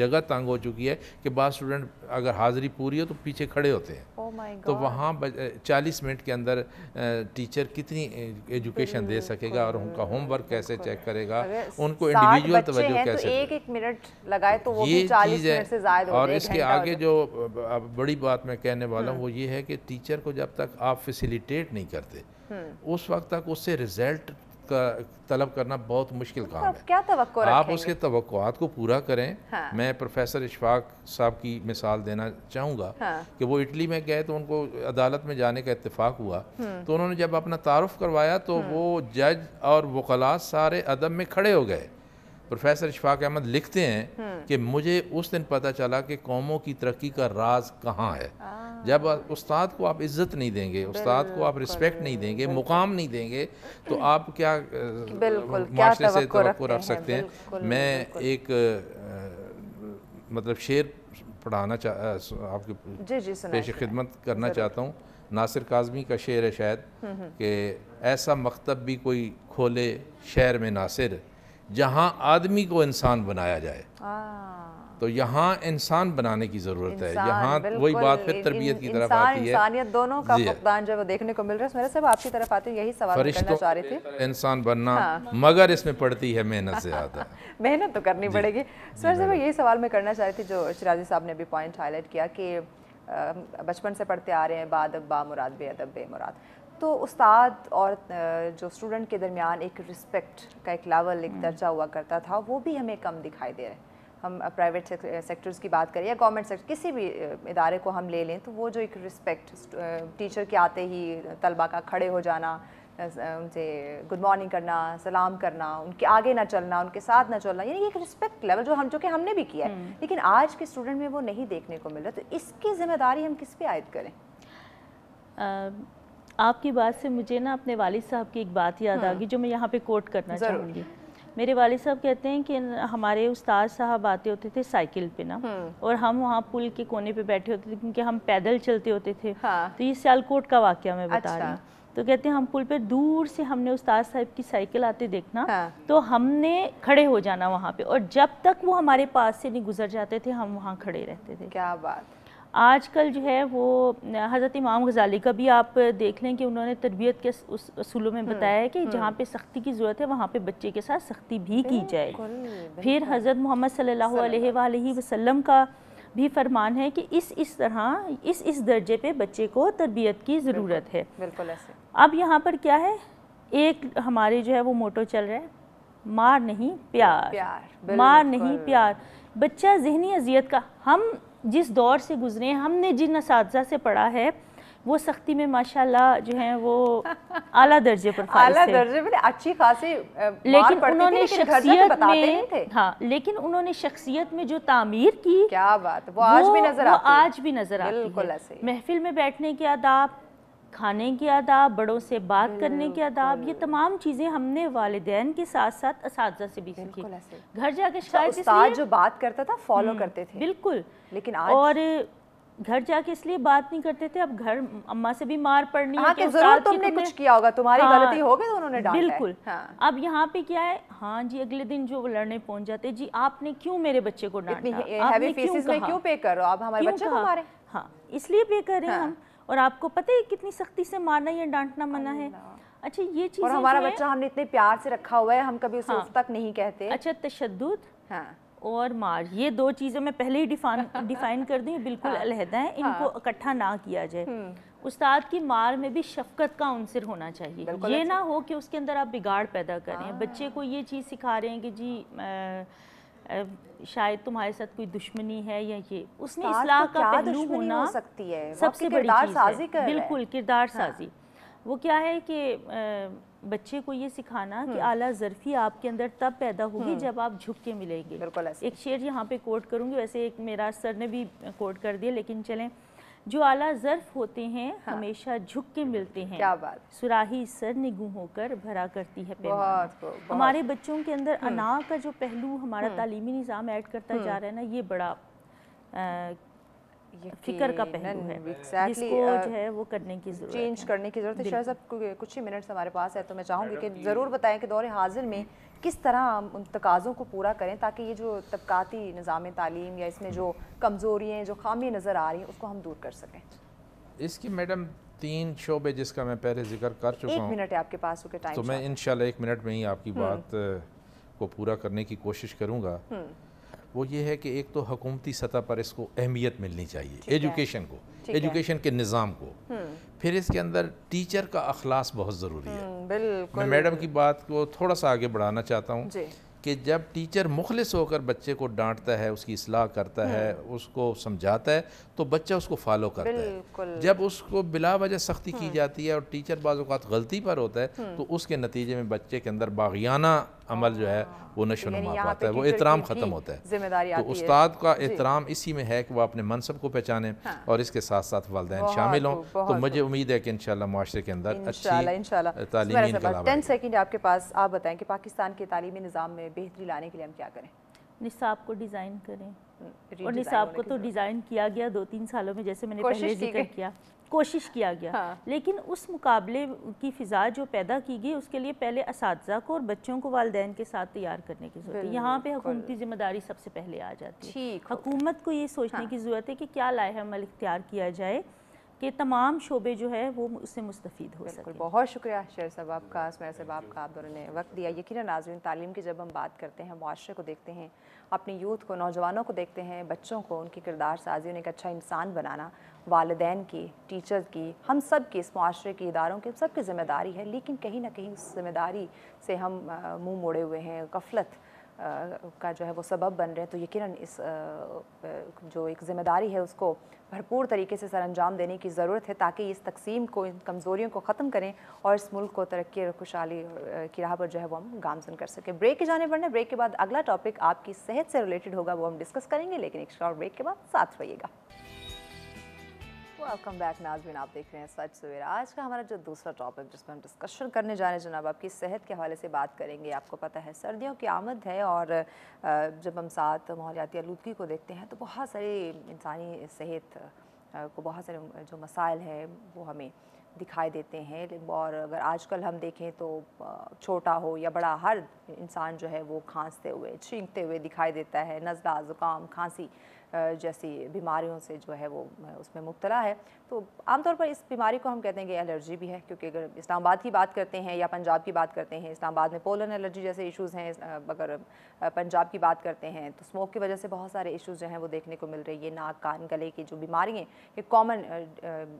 जगह तंग हो चुकी है कि बाद स्टूडेंट अगर हाजिरी पूरी हो तो पीछे खड़े होते हैं oh तो वहाँ चालीस मिनट के अंदर टीचर कितनी एजुकेशन दे सकेगा और उनका होमवर्क कैसे चेक करेगा उनको इंडिविजुअल तवज्जो तो कैसे तो एक एक मिनट लगाए तो ये चीज़ है और इसके आगे जो बड़ी बात मैं कहने वाला हूँ वो ये है कि टीचर को जब तक आप फैसिलिटेट नहीं करते उस वक्त तक उससे रिजल्ट का तलब करना बहुत मुश्किल तो काम है क्या तवक्को आप उसके तो को पूरा करें हाँ। मैं प्रोफेसर इशफाक साहब की मिसाल देना चाहूँगा हाँ। कि वो इटली में गए तो उनको अदालत में जाने का इतफाक़ हुआ हम्म। तो उन्होंने जब अपना तारफ़ करवाया तो हम्म। वो जज और वकला सारे अदब में खड़े हो गए प्रोफेसर इशफाक अहमद लिखते हैं हम्म। कि मुझे उस दिन पता चला कि कौमों की तरक्की का राज कहाँ है जब उस्ताद को आप इज़्ज़त नहीं देंगे उस्ताद को आप रिस्पेक्ट नहीं देंगे मुकाम नहीं देंगे तो आप क्या माशरे से तो रख सकते हैं, हैं। मैं एक आ, मतलब शेर पढ़ाना चाह आपके पेश खिदमत करना चाहता हूँ नासिर काजमी का शेर है शायद हम्म, हम्म। कि ऐसा मकतब भी कोई खोले शहर में नासिर जहाँ आदमी को इंसान बनाया जाए हाँ। तो यहाँ इंसान बनाने की ज़रूरत है यहाँ वही बात फिर तरबियत की तरफ आती है इंसानियत दोनों का फुकदान जो देखने को मिल रहा है मेरे सब आपकी तरफ आते यही सवाल करना चाह रही थी इंसान बनना हाँ। मगर इसमें पड़ती है मेहनत से ज़्यादा मेहनत तो करनी पड़ेगी सर साहब यही सवाल मैं करना चाह रही थी जो शिराजी साहब ने अभी पॉइंट हाईलाइट किया कि बचपन से पढ़ते आ रहे हैं बाद अब बा मुराद बे मुराद तो उस्ताद और जो स्टूडेंट के दरमियान एक रिस्पेक्ट का एक लेवल एक हम्म। दर्जा हुआ करता था वो भी हमें कम दिखाई दे रहा है हम प्राइवेट सेक्टर्स की बात करें या गवर्नमेंट सेक्टर किसी भी इदारे को हम ले लें तो वो जो एक रिस्पेक्ट टीचर के आते ही तलबा का खड़े हो जाना उनसे गुड मॉर्निंग करना सलाम करना उनके आगे ना चलना उनके साथ ना चलना यानी एक रिस्पेक्ट लेवल जो हम जो कि हमने भी किया है हम्म। लेकिन आज के स्टूडेंट में वो नहीं देखने को मिल रहा तो इसकी जिम्मेदारी हम किस पे आयद करें आपकी बात से मुझे ना अपने वाल साहब की एक बात याद आ हाँ। गई जो मैं यहाँ पे कोट करना चाहूँगी मेरे वाले साहब कहते हैं कि हमारे उस्ताद साहब आते होते थे साइकिल पे ना हम्म। और हम वहाँ पुल के कोने पे बैठे होते थे क्योंकि हम पैदल चलते होते थे हाँ। तो ये सियालकोट का वाक्य मैं बता अच्छा। रही हूँ तो कहते हैं हम पुल पे दूर से हमने उस्ताद साहब की साइकिल आते देखना हाँ। तो हमने खड़े हो जाना वहाँ पे और जब तक वो हमारे पास से नहीं गुजर जाते थे हम वहाँ खड़े रहते थे क्या बात आजकल जो है वो हज़रत इमाम गज़ाली का भी आप देख लें कि उन्होंने तरबियत के उस असूलों में हम्म, बताया है कि हम्म। जहाँ पे सख्ती की ज़रूरत है वहाँ पे बच्चे के साथ सख्ती भी की जाए फिर हज़रत मोहम्मद सल्ला अलैहि का भी फरमान है कि इस इस तरह इस इस दर्जे पे बच्चे को तरबियत की ज़रूरत है बिल्कुल ऐसे अब यहाँ पर क्या है एक हमारे जो है वो मोटो चल रहा है मार नहीं प्यार प्यार मार नहीं प्यार बच्चा जहनी अजियत का हम जिस दौर से गुजरे हैं हमने जिन इस से पढ़ा है वो सख्ती में माशाल्लाह जो है वो आला दर्जे पर आला दर्जे पर अच्छी खासी लेकिन उन्होंने शख्सियत में हाँ लेकिन उन्होंने शख्सियत में जो तामीर की क्या बात वो आज वो, भी नजर आज भी नजर आती है महफिल में बैठने के आदाब खाने के आदाब बड़ों से बात करने के आदाब ये तमाम चीज़ें हमने वालदेन के साथ साथ इस से भी सीखी घर जाके अच्छा, शायद जो बात करता था फॉलो हम्म, करते थे बिल्कुल लेकिन आज... और घर जाके इसलिए बात नहीं करते थे अब घर अम्मा से भी मार पड़नी हाँ, है कि तो जरूर तुमने कुछ किया होगा तुम्हारी हाँ, गलती हो गई तो उन्होंने डांटा बिल्कुल हाँ। अब यहाँ पे क्या है हाँ जी अगले दिन जो लड़ने पहुंच जाते जी आपने क्यों मेरे बच्चे को डांटा क्यों पे कर रहे हो आप हमारे बच्चे को मारे हाँ इसलिए पे कर रहे हैं हाँ। हम और आपको पता है कितनी सख्ती से मारना या डांटना मना है अच्छा ये चीज और हमारा बच्चा हमने इतने प्यार से रखा हुआ है हम कभी उसे हाँ, उस तक नहीं कहते अच्छा तशद हाँ और मार ये दो चीज़ें मैं पहले ही डिफाइन डिफाइन कर दी बिल्कुल हाँ। अलहदा है इनको हाँ। इकट्ठा ना किया जाए हम्म। उस्ताद की मार में भी शफकत का अंसर होना चाहिए ये अच्छा। ना हो कि उसके अंदर आप बिगाड़ पैदा करें हाँ। बच्चे को ये चीज़ सिखा रहे हैं कि जी आ, शायद तुम्हारे साथ कोई दुश्मनी है या ये उसमें इस्लाह तो का पहलू होना हो सकती है सबसे बड़ी चीज़ साजी है बिल्कुल किरदार हाँ। साजी वो क्या है कि बच्चे को ये सिखाना कि हम्म। आला ज़रफ़ी आपके अंदर तब पैदा होगी हम्म। जब आप झुक के मिलेंगे एक शेर यहाँ पे कोट करूँगी वैसे एक मेरा सर ने भी कोट कर दिया लेकिन चलें जो आला जर्फ होते हैं हाँ। हमेशा झुक के मिलते हैं क्या बात सुराही सर निगू होकर भरा करती है बहुत, हमारे बच्चों के अंदर हम्म। अना का जो पहलू हमारा हम्म। तालीमी निज़ाम ऐड करता हम्म। जा रहा है ना ये बड़ा आ, फिकर का पहलू है exactly, uh, जो है वो करने की जरूरत चेंज करने की जरूरत है शायद कुछ ही मिनट्स हमारे पास है तो मैं चाहूँगी कि ज़रूर बताएं कि दौरे हाजिर में किस तरह हम उन तकाज़ों को पूरा करें ताकि ये जो तबकाती निज़ाम तालीम या इसमें जो कमज़ोरियाँ जो खामी नज़र आ रही हैं उसको हम दूर कर सकें इसकी मैडम तीन शोबे जिसका मैं पहले जिक्र कर चुका हूँ मिनट है आपके पास टाइम तो मैं इन एक मिनट में ही आपकी हम्म। बात uh, को पूरा करने की कोशिश करूँगा हम्म। वो ये है कि एक तो हकूमती सतह पर इसको अहमियत मिलनी चाहिए एजुकेशन को एजुकेशन के निज़ाम को हम्म। फिर इसके अंदर टीचर का अखलास बहुत ज़रूरी है हम्म, मैं मैडम की बात को थोड़ा सा आगे बढ़ाना चाहता हूँ कि जब टीचर मुखलिस होकर बच्चे को डांटता है उसकी असलाह करता हम्म। है उसको समझाता है तो बच्चा उसको फॉलो करता है जब उसको बिला वजह सख्ती की हम्म। जाती है और टीचर बाज़ात गलती पर होता है हम्म। तो उसके नतीजे में बच्चे के अंदर बागियाना अमल जो है हाँ। वो नशो नमा पाता है वो एहतराम ख़त्म होता है जिम्मेदारी तो उस्ताद का एहतराम इसी में है कि वह अपने मनसब को पहचाने हाँ। और इसके साथ साथ वाले शामिल हों तो मुझे उम्मीद है कि इन शाशरे के अंदर टेन सेकेंड आपके पास आप बताएं कि पाकिस्तान के तालीमी निज़ाम में बेहतरी लाने के लिए हम क्या करें निसाब को डिज़ाइन करें और निसाब को तो डिज़ाइन किया गया दो तीन सालों में जैसे मैंने पहले जिक्र किया कोशिश किया गया हाँ। लेकिन उस मुकाबले की फ़िज़ा जो पैदा की गई उसके लिए पहले इस को और बच्चों को वालदेन के साथ तैयार करने की ज़रूरत है यहाँ पे हकूमती जिम्मेदारी सबसे पहले आ जाती है हकूमत को ये सोचने हाँ। की ज़रूरत है कि क्या लाहमल इख्तियार किया जाए कि तमाम शोबे जो है वो उससे मुस्तफ़ हो सके बहुत शुक्रिया शेर साहब आपका साहब आपका आप दोनों ने वक्त दिया यकीन नाजरन तालीम की जब हम बात करते हैं माशरे को देखते हैं अपने यूथ को नौजवानों को देखते हैं बच्चों को उनकी किरदार साजी उन्हें एक अच्छा इंसान बनाना वालदेन की टीचर्स की हम सब की इस माशरे के इदारों की सब की जिम्मेदारी है लेकिन कहीं ना कहीं उस जिम्मेदारी से हम मुँह मोड़े हुए हैं गफलत का जो है वो सबब बन रहे हैं तो यकीन इस जो एक ज़िम्मेदारी है उसको भरपूर तरीके से सर अंजाम देने की ज़रूरत है ताकि इस तकसीम को इन कमज़ोरियों को ख़त्म करें और इस मुल्क को तरक्की और खुशहाली की राह पर जो है वो हम गामजन कर सकें ब्रेक के जाने बढ़ना ब्रेक के बाद अगला टॉपिक आपकी सेहत से रिलेटेड होगा वो हम डिस्कस करेंगे लेकिन एक शॉर्ट ब्रेक के बाद साथ रहिएगा वेलकम बैक नाजमिन आप देख रहे हैं सच सवेरा आज का हमारा जो दूसरा टॉपिक जिस पर हम डिस्कशन करने जा रहे हैं जनाब आपकी सेहत के हवाले से बात करेंगे आपको पता है सर्दियों की आमद है और जब हम साथ माहौलियाती आलूदगी को देखते हैं तो बहुत सारी इंसानी सेहत को बहुत सारे जो मसाइल हैं वो हमें दिखाई देते हैं और अगर आजकल हम देखें तो छोटा हो या बड़ा हर इंसान जो है वो खांसते हुए छींकते हुए दिखाई देता है नज़ला ज़ुकाम खांसी जैसी बीमारियों से जो है वो उसमें मुबतला है तो आमतौर पर इस बीमारी को हम कहते हैं कि एलर्जी भी है क्योंकि अगर इस्लामाबाद की बात करते हैं या पंजाब की बात करते हैं इस्लामाबाद में पोलन एलर्जी जैसे इशूज़ हैं अगर पंजाब की बात करते हैं तो स्मोक की वजह से बहुत सारे इशूज़ जो हैं वो देखने को मिल रही है नाक कान गले की जो बीमारी हैं ये कॉमन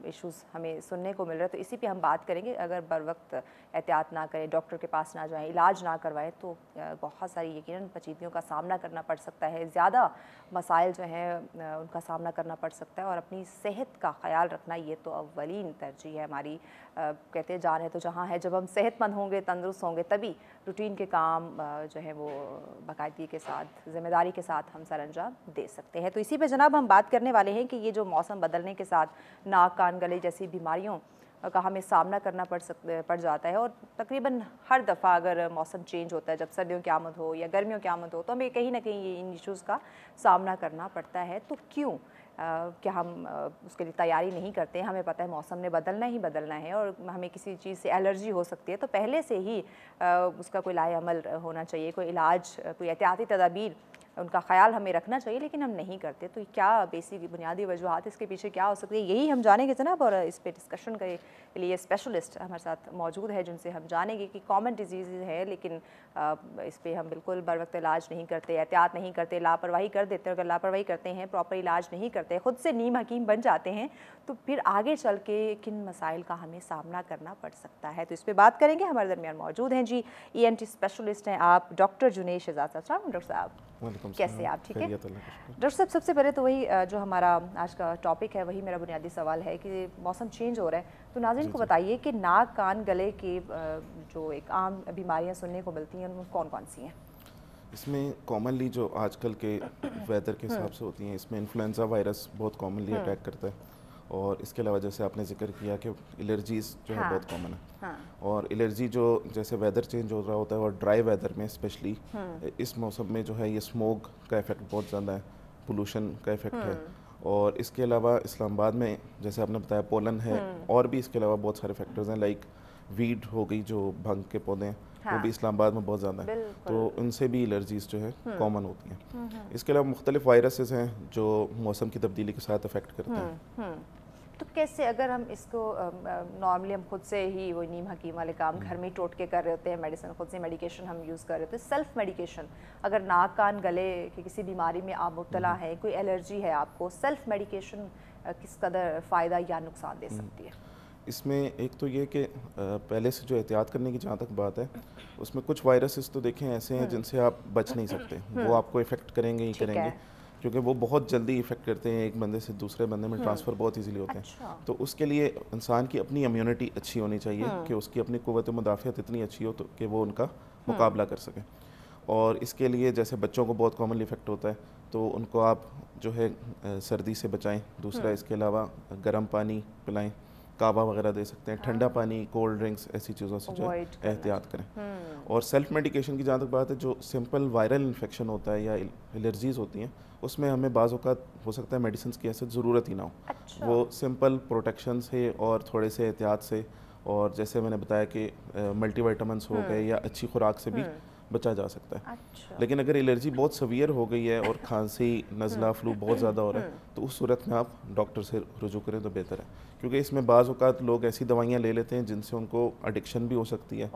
इशूज़ हमें सुनने को मिल रहा है तो इसी पर हम बात करेंगे अगर बर वक्त एहतियात ना करें डॉक्टर के पास ना जाएँ इलाज ना करवाएँ तो बहुत सारी यकीन पचीदियों का सामना करना पड़ सकता है ज़्यादा मसाइल जो हैं हैं उनका सामना करना पड़ सकता है और अपनी सेहत का ख्याल रखना ये तो अवलिन तरजीह है हमारी कहते हैं जान है तो जहाँ है जब हम सेहतमंद होंगे तंदरुस्त होंगे तभी रूटीन के काम जो है वो बाकायदगी के साथ ज़िम्मेदारी के साथ हम सर अंजाम दे सकते हैं तो इसी पर जनाब हम बात करने वाले हैं कि ये जो मौसम बदलने के साथ नाक कान गले जैसी बीमारियों का हमें सामना करना पड़ सक पड़ जाता है और तकरीबन हर दफ़ा अगर मौसम चेंज होता है जब सर्दियों की आमद हो या गर्मियों की आमद हो तो हमें कहीं ना कहीं इन इश्यूज़ का सामना करना पड़ता है तो क्यों क्या हम उसके लिए तैयारी नहीं करते हैं हमें पता है मौसम ने बदलना ही बदलना है और हमें किसी चीज़ से एलर्जी हो सकती है तो पहले से ही उसका कोई लाल होना चाहिए कोई इलाज कोई एहतियाती तदाबीर उनका ख्याल हमें रखना चाहिए लेकिन हम नहीं करते तो क्या बेसिक बुनियादी वजूहत इसके पीछे क्या हो सकती है यही हम जानेंगे जनाब और इस पर डिस्कशन के लिए स्पेशलिस्ट हमारे साथ मौजूद है जिनसे हम जानेंगे कि कॉमन डिजीज़ है लेकिन इस पर हम बिल्कुल बर वक्त इलाज नहीं करते एहतियात नहीं करते लापरवाही कर देते अगर लापरवाही करते हैं प्रॉपर इलाज नहीं करते ख़ुद से नीम हकीम बन जाते हैं तो फिर आगे चल के किन मसाइल का हमें सामना करना पड़ सकता है तो इस पर बात करेंगे हमारे दरमियान मौजूद हैं जी ई एन टी स्पेशलिस्ट हैं आप डॉक्टर जुनेश एजाज साहब डॉक्टर साहब कैसे आप ठीक है डॉक्टर साहब सबसे पहले तो वही जो हमारा आज का टॉपिक है वही मेरा बुनियादी सवाल है कि मौसम चेंज हो रहा है तो नाजिन को बताइए कि नाक कान गले के जो एक आम बीमारियाँ सुनने को मिलती हैं उनमें कौन कौन सी हैं इसमें कॉमनली जो आजकल के वेदर के हम्म। हिसाब से होती हैं इसमें इन्फ्लुंजा वायरस बहुत कॉमनली हम्म। अटैक करता है और इसके अलावा जैसे आपने जिक्र किया कि एलर्जीज जो हाँ, है बहुत कॉमन है हाँ, और एलर्जी जो जैसे वेदर चेंज हो रहा होता है और ड्राई वेदर में स्पेशली हम्म। इस मौसम में जो है ये स्मोक का इफ़ेक्ट बहुत ज़्यादा है पोलूशन का इफ़ेक्ट है हम्म। और इसके अलावा इस्लामाबाद में जैसे आपने बताया पोलन है हम्म। और भी इसके अलावा बहुत सारे फैक्टर्स हैं लाइक वीड हो गई जो भंग के पौधे हैं हाँ। वो भी इस्लामाबाद में बहुत ज़्यादा है तो उनसे भी एलर्जीज़ जो है हम्म। कॉमन होती हैं हम्म, हम्म। इसके अलावा मुख्तलिफ वायरसेस हैं जो मौसम की तब्दीली के साथ अफेक्ट करते हैं तो कैसे अगर हम इसको नॉर्मली हम खुद से ही वो नीम हकीम वाले काम घर में टोट के कर रहे होते हैं मेडिसिन खुद से मेडिकेशन हम यूज़ कर रहे होते हैं सेल्फ मेडिकेशन अगर नाक कान गले की किसी बीमारी में आप मुबतला है कोई एलर्जी है आपको सेल्फ मेडिकेशन किस कदर फ़ायदा या नुकसान दे सकती है इसमें एक तो ये कि पहले से जो एहतियात करने की जहाँ तक बात है उसमें कुछ वायरसेस तो देखें ऐसे हैं हाँ। जिनसे आप बच नहीं सकते हाँ। वो आपको इफ़ेक्ट करेंगे ही करेंगे क्योंकि वो बहुत जल्दी इफेक्ट करते हैं एक बंदे से दूसरे बंदे में हाँ। ट्रांसफ़र बहुत इजीली होते अच्छा। हैं तो उसके लिए इंसान की अपनी इम्यूनिटी अच्छी होनी चाहिए कि उसकी अपनी कुत मुदाफ़त इतनी अच्छी हो तो कि वो उनका मुकाबला कर सकें और इसके लिए जैसे बच्चों को बहुत कॉमन इफेक्ट होता है तो उनको आप जो है सर्दी से बचाएं दूसरा इसके अलावा गर्म पानी पिलाएं कावा वगैरह दे सकते हैं ठंडा पानी कोल्ड ड्रिंक्स ऐसी चीज़ों से जो एहतियात करें हम्म। और सेल्फ मेडिकेशन की जहाँ तक बात है जो सिंपल वायरल इन्फेक्शन होता है या एलर्जीज़ होती हैं उसमें हमें बाज़ अवत हो सकता है मेडिसिन की ऐसे ज़रूरत ही ना हो अच्छा। वो सिंपल प्रोटेक्शन से और थोड़े से एहतियात से और जैसे मैंने बताया कि वाइटामस हो गए हम्म। या अच्छी खुराक से भी हम्म। बचा जा सकता है अच्छा। लेकिन अगर एलर्जी बहुत सवियर हो गई है और खांसी नज़ला फ्लू बहुत ज़्यादा हो रहा है तो उस सूरत में आप डॉक्टर से रुजू करें तो बेहतर है क्योंकि इसमें बाज़ात लोग ऐसी दवाइयाँ ले लेते हैं जिनसे उनको एडिक्शन भी हो सकती है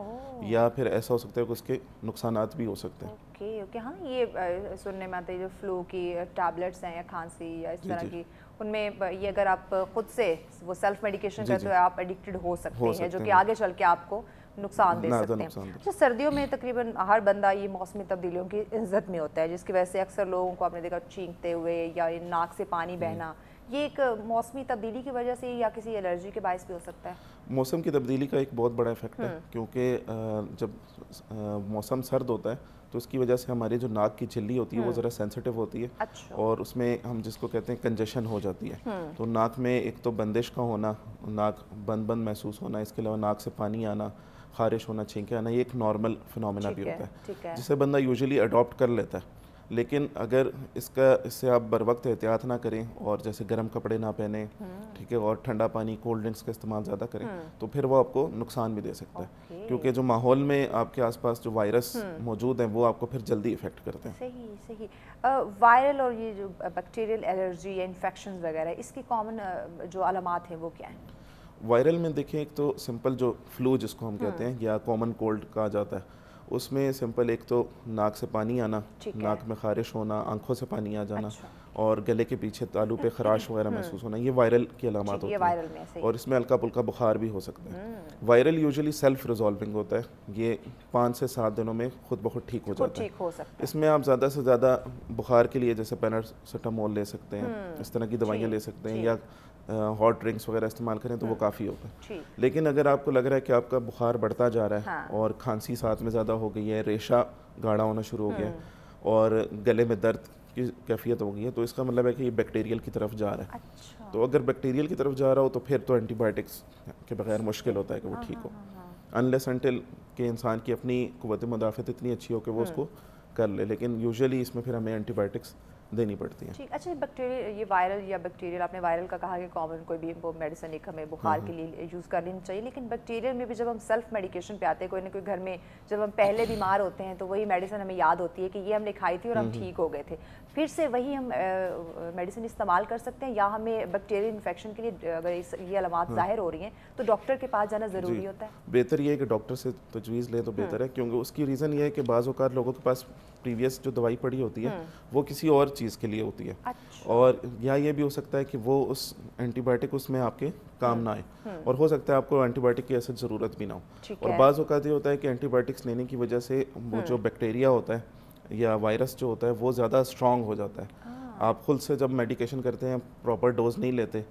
या फिर ऐसा हो सकता है कि उसके नुकसान भी हो सकते हैं ओके ओके हाँ ये सुनने में आते हैं जो फ्लू की टैबलेट्स हैं या खांसी या इस तरह की उनमें ये अगर आप खुद से वो सेल्फ मेडिकेशन करते हो आप एडिक्टेड हो सकते हैं जो कि आगे चल के आपको नुकसान दे सकते हैं अच्छा, सर्दियों में तकरीबन हर बंदा ये मौसमी तब्दीलियों की इज्जत में होता है जिसकी वजह से अक्सर लोगों को आपने देखा चींकते हुए या नाक से पानी बहना ये एक मौसमी तब्दीली की वजह से या किसी एलर्जी के बायस भी हो सकता है मौसम की तब्दीली का एक बहुत बड़ा इफेक्ट है हम्म। क्योंकि जब मौसम सर्द होता है तो उसकी वजह से हमारी जो नाक की झिल्ली होती है वो हम्म। ज़रा सेंसिटिव होती है अच्छा। और उसमें हम जिसको कहते हैं कंजेशन हो जाती है हम्म। तो नाक में एक तो बंदिश का होना नाक बंद बंद महसूस होना इसके अलावा नाक से पानी आना खारिश होना छींके आना ये एक नॉर्मल फिनोमेना भी होता है, जिसे बंदा यूजली अडोप्ट कर लेता है लेकिन अगर इसका इससे आप बर वक्त एहतियात ना करें और जैसे गर्म कपड़े ना पहने हम्म। ठीक है और ठंडा पानी कोल्ड ड्रिंक्स का इस्तेमाल ज़्यादा करें हम्म। तो फिर वो आपको नुकसान भी दे सकता है क्योंकि जो माहौल में आपके आसपास जो वायरस हम्म। मौजूद हैं वो आपको फिर जल्दी इफेक्ट करते हैं सही सही वायरल और ये जो बैक्टीरियल एलर्जी या इन्फेक्शन वगैरह इसकी कॉमन जो अलामत हैं वो क्या हैं वायरल में देखें एक तो सिंपल जो फ्लू जिसको हम कहते हैं या कॉमन कोल्ड कहा जाता है उसमें सिंपल एक तो नाक से पानी आना नाक में खारिश होना आंखों से पानी आ जाना अच्छा। और गले के पीछे तालू पे खराश हम्म। वगैरह हम्म। महसूस होना ये वायरल की अलामत होती है और इसमें हल्का पुल्का बुखार भी हो सकता है हम्म। वायरल यूजुअली सेल्फ रिजॉल्विंग होता है ये पाँच से सात दिनों में खुद बहुत ठीक हो जाता है इसमें आप ज़्यादा से ज़्यादा बुखार के लिए जैसे पैरासीटामोल ले सकते हैं इस तरह की दवाइयाँ ले सकते हैं या हॉट ड्रिंक्स वगैरह इस्तेमाल करें तो वो हाँ। काफ़ी होगा लेकिन अगर आपको लग रहा है कि आपका बुखार बढ़ता जा रहा है हाँ। और खांसी साथ में ज़्यादा हो गई है रेशा गाढ़ा होना शुरू हो गया हम्म। और गले में दर्द की कैफियत हो गई है तो इसका मतलब है कि ये बैक्टीरियल की तरफ जा रहा है अच्छा। तो अगर बैक्टीरियल की तरफ जा रहा हो तो फिर तो एंटीबायोटिक्स के बगैर मुश्किल होता है कि वो हाँ, ठीक हाँ, हो अनलेस अनटिल के इंसान की अपनी कुत मुदाफ़त इतनी अच्छी हो कि वो हम्म। उसको कर ले लेकिन यूजुअली इसमें फिर हमें एंटीबायोटिक्स देनी पड़ती है ठीक अच्छा बैक्टीरिया ये वायरल या बैक्टीरियल आपने वायरल का कहा कि कॉमन कोई भी वो मेडिसिन एक हमें बुखार हाँ, के हाँ। लिए यूज़ कर लेनी चाहिए लेकिन बैक्टीरियल में भी जब हम सेल्फ मेडिकेशन पे आते हैं कोई ना कोई घर में जब हम पहले बीमार होते हैं तो वही मेडिसिन हमें याद होती है कि ये हमने खाई थी और हम हम्म, हम्म। ठीक हो गए थे फिर से वही हम मेडिसिन इस्तेमाल कर सकते हैं या हमें बैक्टीरियल इन्फेक्शन के लिए अगर ये अलामत हाँ। ज़ाहिर हो रही हैं तो डॉक्टर के पास जाना ज़रूरी होता है बेहतर ये है कि डॉक्टर से तजवीज़ लें तो बेहतर है क्योंकि उसकी रीज़न ये है कि बाज़ लोगों के पास प्रीवियस जो दवाई पड़ी होती है हम्म। वो किसी और चीज़ के लिए होती है अच्छा। और या ये भी हो सकता है कि वो उस एंटीबायोटिक उसमें आपके काम ना आए हम्म। हम्म। और हो सकता है आपको एंटीबायोटिक की ऐसा ज़रूरत भी ना हो और बाज़ अवत ये होता है कि एंटीबायोटिक्स लेने की वजह से वो जो बैक्टीरिया होता है या वायरस जो होता है वो ज़्यादा स्ट्रॉन्ग हो जाता है हाँ। आप खुद से जब मेडिकेशन करते हैं प्रॉपर डोज नहीं लेते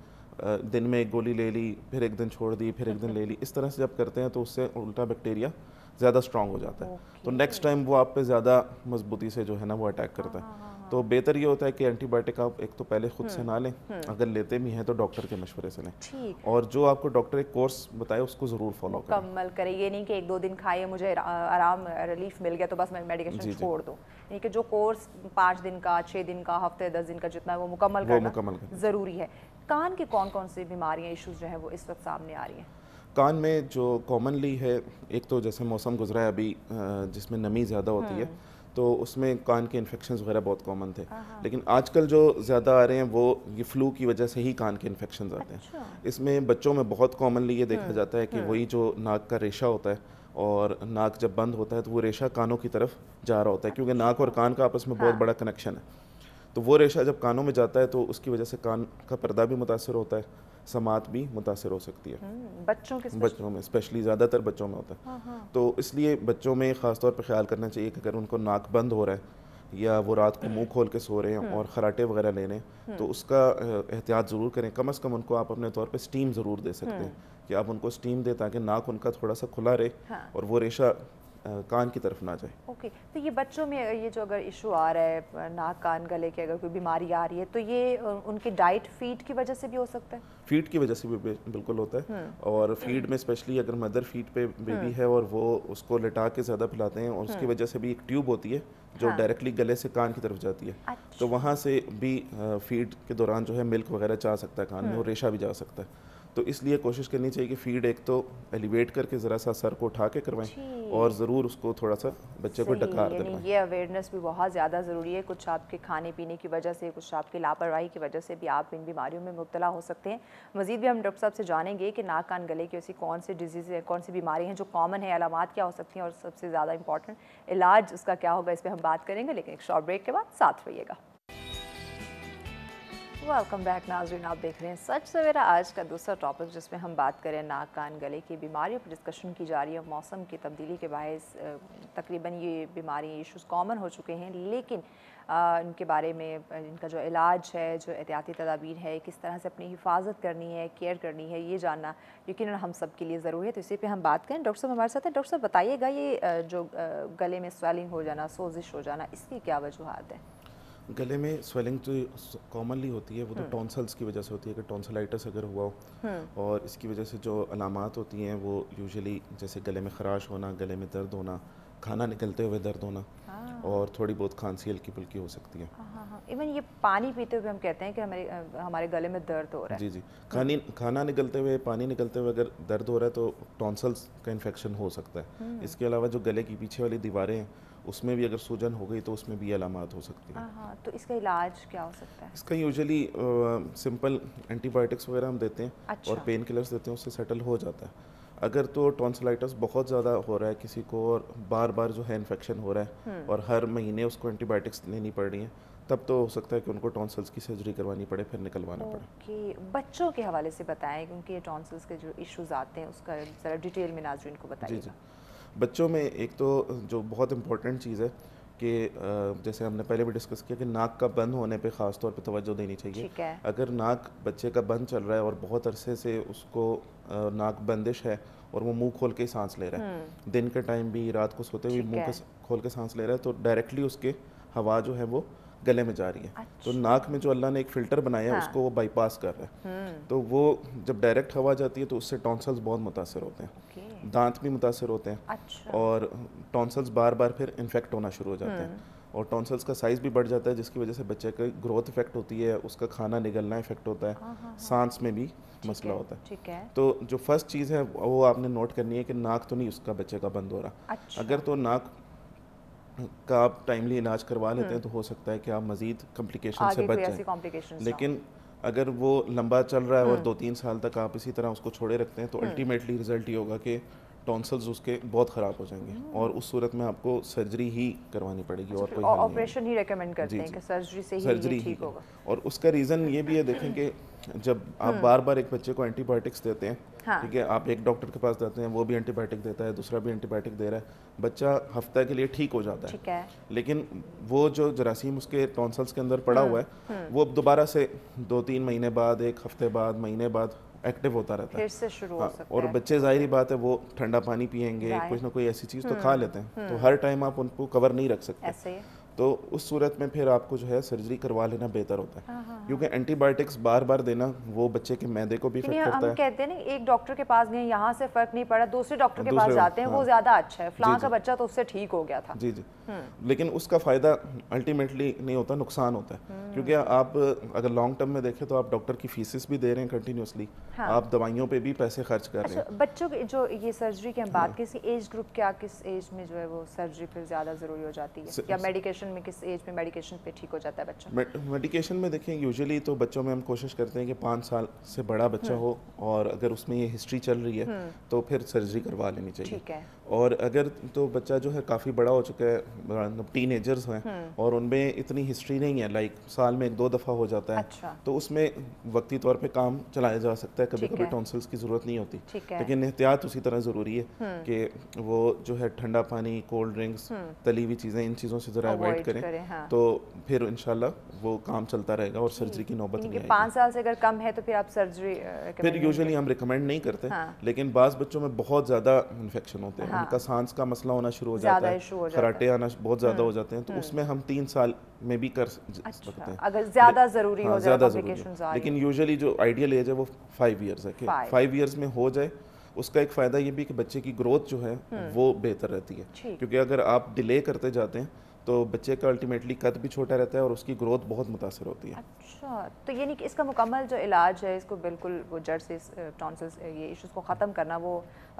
दिन में एक गोली ले ली फिर एक दिन छोड़ दी फिर एक दिन ले ली इस तरह से जब करते हैं तो उससे उल्टा बैक्टीरिया ज़्यादा स्ट्रांग हो जाता है okay. तो नेक्स्ट टाइम वो आप पे ज़्यादा मजबूती से जो है ना वो अटैक करता है हाँ, हाँ, हाँ, तो बेहतर ये होता है कि एंटीबायोटिक आप एक तो पहले खुद से हम्म, ना लें हम्म। अगर लेते भी हैं तो डॉक्टर के मशवरे से लें और जो आपको डॉक्टर एक कोर्स बताए उसको ज़रूर फॉलो करें मुकम्मल करें ये नहीं कि एक दो दिन खाए मुझे आराम रिलीफ मिल गया तो बस मैं मेडिकेशन छोड़ दूँ यानी कि जो कोर्स पाँच दिन का छः दिन का हफ्ते दस दिन का जितना वो मुकम्मल ज़रूरी है कान के कौन कौन सी बीमारियाँ इशूज़ जो है वो इस वक्त सामने आ रही हैं कान में जो कॉमनली है एक तो जैसे मौसम गुजरा है अभी जिसमें नमी ज़्यादा होती है हाँ। तो उसमें कान के इन्फेक्शन वगैरह बहुत कॉमन थे हाँ, हाँ। लेकिन आजकल जो ज़्यादा आ रहे हैं वो ये फ्लू की वजह से ही कान के इन्फेक्शन आते अच्छा। हैं इसमें बच्चों में बहुत कॉमनली ये देखा जाता है कि वही जो नाक का रेशा होता है और नाक जब बंद होता है तो वो रेशा कानों की तरफ जा रहा होता है क्योंकि नाक और अच्छा। कान का आपस में बहुत बड़ा कनेक्शन है तो वो रेशा जब कानों में जाता है तो उसकी वजह से कान का पर्दा भी मुतासर होता है समात भी मुतासर हो सकती है हम्म, बच्चों के बच्चों में स्पेशली ज़्यादातर बच्चों में होता है हाँ।, हाँ। तो इसलिए बच्चों में ख़ास तौर पर ख्याल करना चाहिए कि अगर उनको नाक बंद हो रहा है या वो रात को मुंह खोल के सो रहे हैं हम्म। और खराटे वगैरह ले रहे हैं हम्म। तो उसका एहतियात ज़रूर करें कम अज़ कम उनको आप अपने तौर पर स्टीम ज़रूर दे सकते हैं कि आप उनको स्टीम दें ताकि नाक उनका थोड़ा सा खुला रहे हाँ। और वो रेशा कान की तरफ ना जाए ओके okay. तो ये बच्चों में ये जो अगर इशू आ रहा है नाक कान गले की अगर कोई बीमारी आ रही है तो ये उनकी डाइट फीड की वजह से भी हो सकता है फीड की वजह से भी बिल्कुल होता है हम्म। और फीड में स्पेशली अगर मदर फीड पे बेबी हम्म। है और वो उसको लटा के ज़्यादा पिलाते हैं और उसकी हम्म। वजह से भी एक ट्यूब होती है जो हाँ। डायरेक्टली गले से कान की तरफ जाती है अच्छा। तो वहाँ से भी फीड के दौरान जो है मिल्क वगैरह जा सकता है कान में और रेशा भी जा सकता है तो इसलिए कोशिश करनी चाहिए कि फीड एक तो एलिवेट करके ज़रा सा सर को उठा के करवाएं और ज़रूर उसको थोड़ा सा बच्चे को डकार दें ये अवेयरनेस भी बहुत ज़्यादा ज़रूरी है कुछ आपके खाने पीने की वजह से कुछ आपकी लापरवाही की वजह से भी आप इन बीमारियों में मुबतला हो सकते हैं मजीद भी हम डॉक्टर साहब से जानेंगे कि नाक कान गले की ऐसी कौन सी डिजीज़ है कौन सी बीमारी हैं जो कॉमन है अलामत क्या हो सकती हैं और सबसे ज़्यादा इंपॉर्टेंट इलाज उसका क्या होगा इस पर हम बात करेंगे लेकिन एक शॉर्ट ब्रेक के बाद साथ रहिएगा वेलकम बैक नाजरीन आप देख रहे हैं सच सवेरा आज का दूसरा टॉपिक जिसमें हम बात करें नाक कान गले की बीमारियों पर डिस्कशन की जा रही है मौसम की तब्दीली के बायस तकरीबन ये बीमारी इश्यूज कॉमन हो चुके हैं लेकिन आ, इनके बारे में इनका जो इलाज है जो एहतियाती तदाबीर है किस तरह से अपनी हिफाजत करनी है केयर करनी है ये जानना यकीन हम सब के लिए ज़रूरी है तो इसी पर हम बात करें डॉक्टर साहब हमारे साथ हैं डॉक्टर साहब बताइएगा ये जो गले में स्वेलिंग हो जाना सोजिश हो जाना इसकी क्या वजूहत है गले में स्वेलिंग जो कॉमनली होती है वो तो टॉन्सल्स हाँ। की वजह से होती है कि टॉन्सलाइटस अगर हुआ हो हाँ। और इसकी वजह से जो अलामत होती हैं वो यूजुअली जैसे गले में खराश होना गले में दर्द होना खाना निकलते हुए दर्द होना हाँ। और थोड़ी बहुत खांसी हल्की फुल्की हो सकती है इवन ये पानी पीते हुए हम कहते हैं कि हमारे हमारे गले में दर्द हो रहा है जी जी खानी खाना निकलते हुए पानी निकलते हुए अगर दर्द हो रहा है तो टॉन्सल्स का इन्फेक्शन हो सकता है इसके अलावा जो गले की पीछे वाली दीवारें हैं उसमें भी अगर सूजन हो गई तो उसमें भी अलामत हो सकती है हाँ, तो इसका इलाज क्या हो सकता है इसका यूजली सिंपल एंटीबायोटिक्स वगैरह हम देते हैं अच्छा। और पेन किलर्स देते हैं उससे सेटल हो जाता है अगर तो टॉन्सलाइटस बहुत ज़्यादा हो रहा है किसी को और बार बार जो है इन्फेक्शन हो रहा है हम्म। और हर महीने उसको एंटीबायोटिक्स लेनी पड़ रही है तब तो हो सकता है कि उनको टॉन्सल्स की सर्जरी करवानी पड़े फिर निकलवाना पड़े कि बच्चों के हवाले से बताएं क्योंकि ये टॉन्सल्स के जो इश्यूज आते हैं उसका ज़रा डिटेल में नाजरन को बताइए बच्चों में एक तो जो बहुत इम्पोर्टेंट चीज़ है कि जैसे हमने पहले भी डिस्कस किया कि नाक का बंद होने पे ख़ास तौर पे तोज्जो देनी चाहिए अगर नाक बच्चे का बंद चल रहा है और बहुत अरसे से उसको नाक बंदिश है और वो मुंह खोल के सांस ले रहा है हम्म। दिन के टाइम भी रात को सोते हुए मुंह खोल के सांस ले रहा है तो डायरेक्टली उसके हवा जो है वो गले में जा रही है अच्छा। तो नाक में जो अल्लाह ने एक फ़िल्टर बनाया है हाँ। उसको वो बाईपास कर रहा है हम्म। तो वो जब डायरेक्ट हवा जाती है तो उससे टॉन्सल्स बहुत मुतासर होते हैं दांत भी मुतासर होते हैं अच्छा। और टॉन्सल्स बार बार फिर इन्फेक्ट होना शुरू हो जाते हैं हम्म। और टॉन्सल्स का साइज़ भी बढ़ जाता है जिसकी वजह से बच्चे का ग्रोथ इफेक्ट होती है उसका खाना निगलना इफेक्ट होता है हाँ, हाँ, हाँ। सांस में भी मसला होता है ठीक है तो जो फर्स्ट चीज़ है वो आपने नोट करनी है कि नाक तो नहीं उसका बच्चे का बंद हो रहा अच्छा। अगर तो नाक का आप टाइमली इलाज करवा लेते हैं हम्म। तो हो सकता है कि आप मजीद कम्प्लिकेशन से बच जाए लेकिन अगर वो लंबा चल रहा है और हम्म। दो तीन साल तक आप इसी तरह उसको छोड़े रखते हैं तो अल्टीमेटली हम्म। रिजल्ट ये होगा कि टॉन्सल्स उसके बहुत ख़राब हो जाएंगे हम्म। और उस सूरत में आपको सर्जरी ही करवानी पड़ेगी अच्छा, और कोई ऑपरेशन ही रिकमेंड करते हैं कि सर्जरी से ही सर्जरी ठीक होगा और उसका रीज़न ये भी है देखें कि जब आप बार बार एक बच्चे को एंटीबायोटिक्स देते हैं हाँ. ठीक है आप एक डॉक्टर के पास जाते हैं वो भी एंटीबायोटिक देता है दूसरा भी एंटीबायोटिक दे रहा है बच्चा हफ्ता के लिए ठीक हो जाता है, है। लेकिन वो जो जरासीम उसके टॉन्सल्स के अंदर पड़ा हम्म, हुआ है हम्म। वो दोबारा से दो तीन महीने बाद एक हफ्ते बाद महीने बाद एक्टिव होता रहता है से शुरू हाँ, हो सकता और है। बच्चे जाहिर बात है वो ठंडा पानी पियेंगे कुछ ना कोई ऐसी चीज़ तो खा हम्म, लेते हैं तो हर टाइम आप उनको कवर नहीं रख सकते तो उस सूरत में फिर आपको जो है सर्जरी करवा लेना बेहतर होता है हाँ, हाँ, हाँ। क्योंकि एंटीबायोटिक्स बार बार देना वो बच्चे के मैदे को भी इफेक्ट करता हम है कहते हैं एक डॉक्टर के पास गए यहाँ से फर्क नहीं पड़ा दूसरे डॉक्टर के पास जाते हैं वो ज्यादा अच्छा है फ्लां का बच्चा तो उससे ठीक हो गया था जी जी हम्म। लेकिन उसका फायदा अल्टीमेटली नहीं होता नुकसान होता है हम्म। क्योंकि आप अगर लॉन्ग टर्म में देखें तो आप डॉक्टर की फीसिस भी दे रहे हैं कंटिन्यूसली हाँ। आप दवाइयों पे भी पैसे खर्च कर रहे अच्छा, हैं बच्चों की जो ये सर्जरी की हम बात किसी एज ग्रुप क्या किस एज में जो है वो सर्जरी फिर ज्यादा जरूरी हो जाती है या मेडिकेशन मेडिकेशन में किस एज में मेडिकेशन पे ठीक हो जाता है बच्चा मेडिकेशन में देखें यूजुअली तो बच्चों में हम कोशिश करते हैं कि पाँच साल से बड़ा बच्चा हम्म। हो और अगर उसमें ये हिस्ट्री चल रही है हम्म। तो फिर सर्जरी करवा लेनी चाहिए ठीक है और अगर तो बच्चा जो है काफ़ी बड़ा हो चुका है टीन मतलब एजर्स हैं हम्म। और उनमें इतनी हिस्ट्री नहीं है लाइक साल में एक दो दफ़ा हो जाता है अच्छा। तो उसमें वक्ती तौर पे काम चलाया जा सकता है कभी कभी टॉन्सल्स की ज़रूरत नहीं होती लेकिन एहतियात उसी तरह ज़रूरी है कि वो जो है ठंडा पानी कोल्ड ड्रिंक्स तली हुई चीज़ें इन चीज़ों से ज़रा अवॉइड अवॉइड करें, हाँ। तो फिर इनशाला वो काम चलता रहेगा और सर्जरी की नौबत नहीं पाँच साल से अगर कम है तो फिर आप सर्जरी फिर यूजुअली हम रिकमेंड नहीं करते हाँ। लेकिन बाज़ बच्चों में बहुत ज़्यादा इन्फेक्शन होते हैं हाँ। उनका सांस का मसला होना शुरू हो जाता है कराटे आना बहुत ज़्यादा हो हम्म। जाते हैं तो हम्म। उसमें हम तीन साल में भी कर अच्छा। सकते हैं अगर ज़्यादा ज़रूरी हाँ, हो ज़्यादा ज़रूरी लेकिन यूजली जो आइडियल एज है वो फाइव ईयर्स है फाइव ईयर्स में हो जाए उसका एक फ़ायदा ये भी कि बच्चे की ग्रोथ जो है हम्म। वो बेहतर रहती है क्योंकि अगर आप डिले करते जाते हैं तो बच्चे का अल्टीमेटली कद भी छोटा रहता है और उसकी ग्रोथ बहुत मुतासर होती है अच्छा तो यानी कि इसका मुकम्मल जो इलाज है इसको बिल्कुल वो जड़ से टॉन्सिल्स ये इश्यूज को ख़त्म करना वो,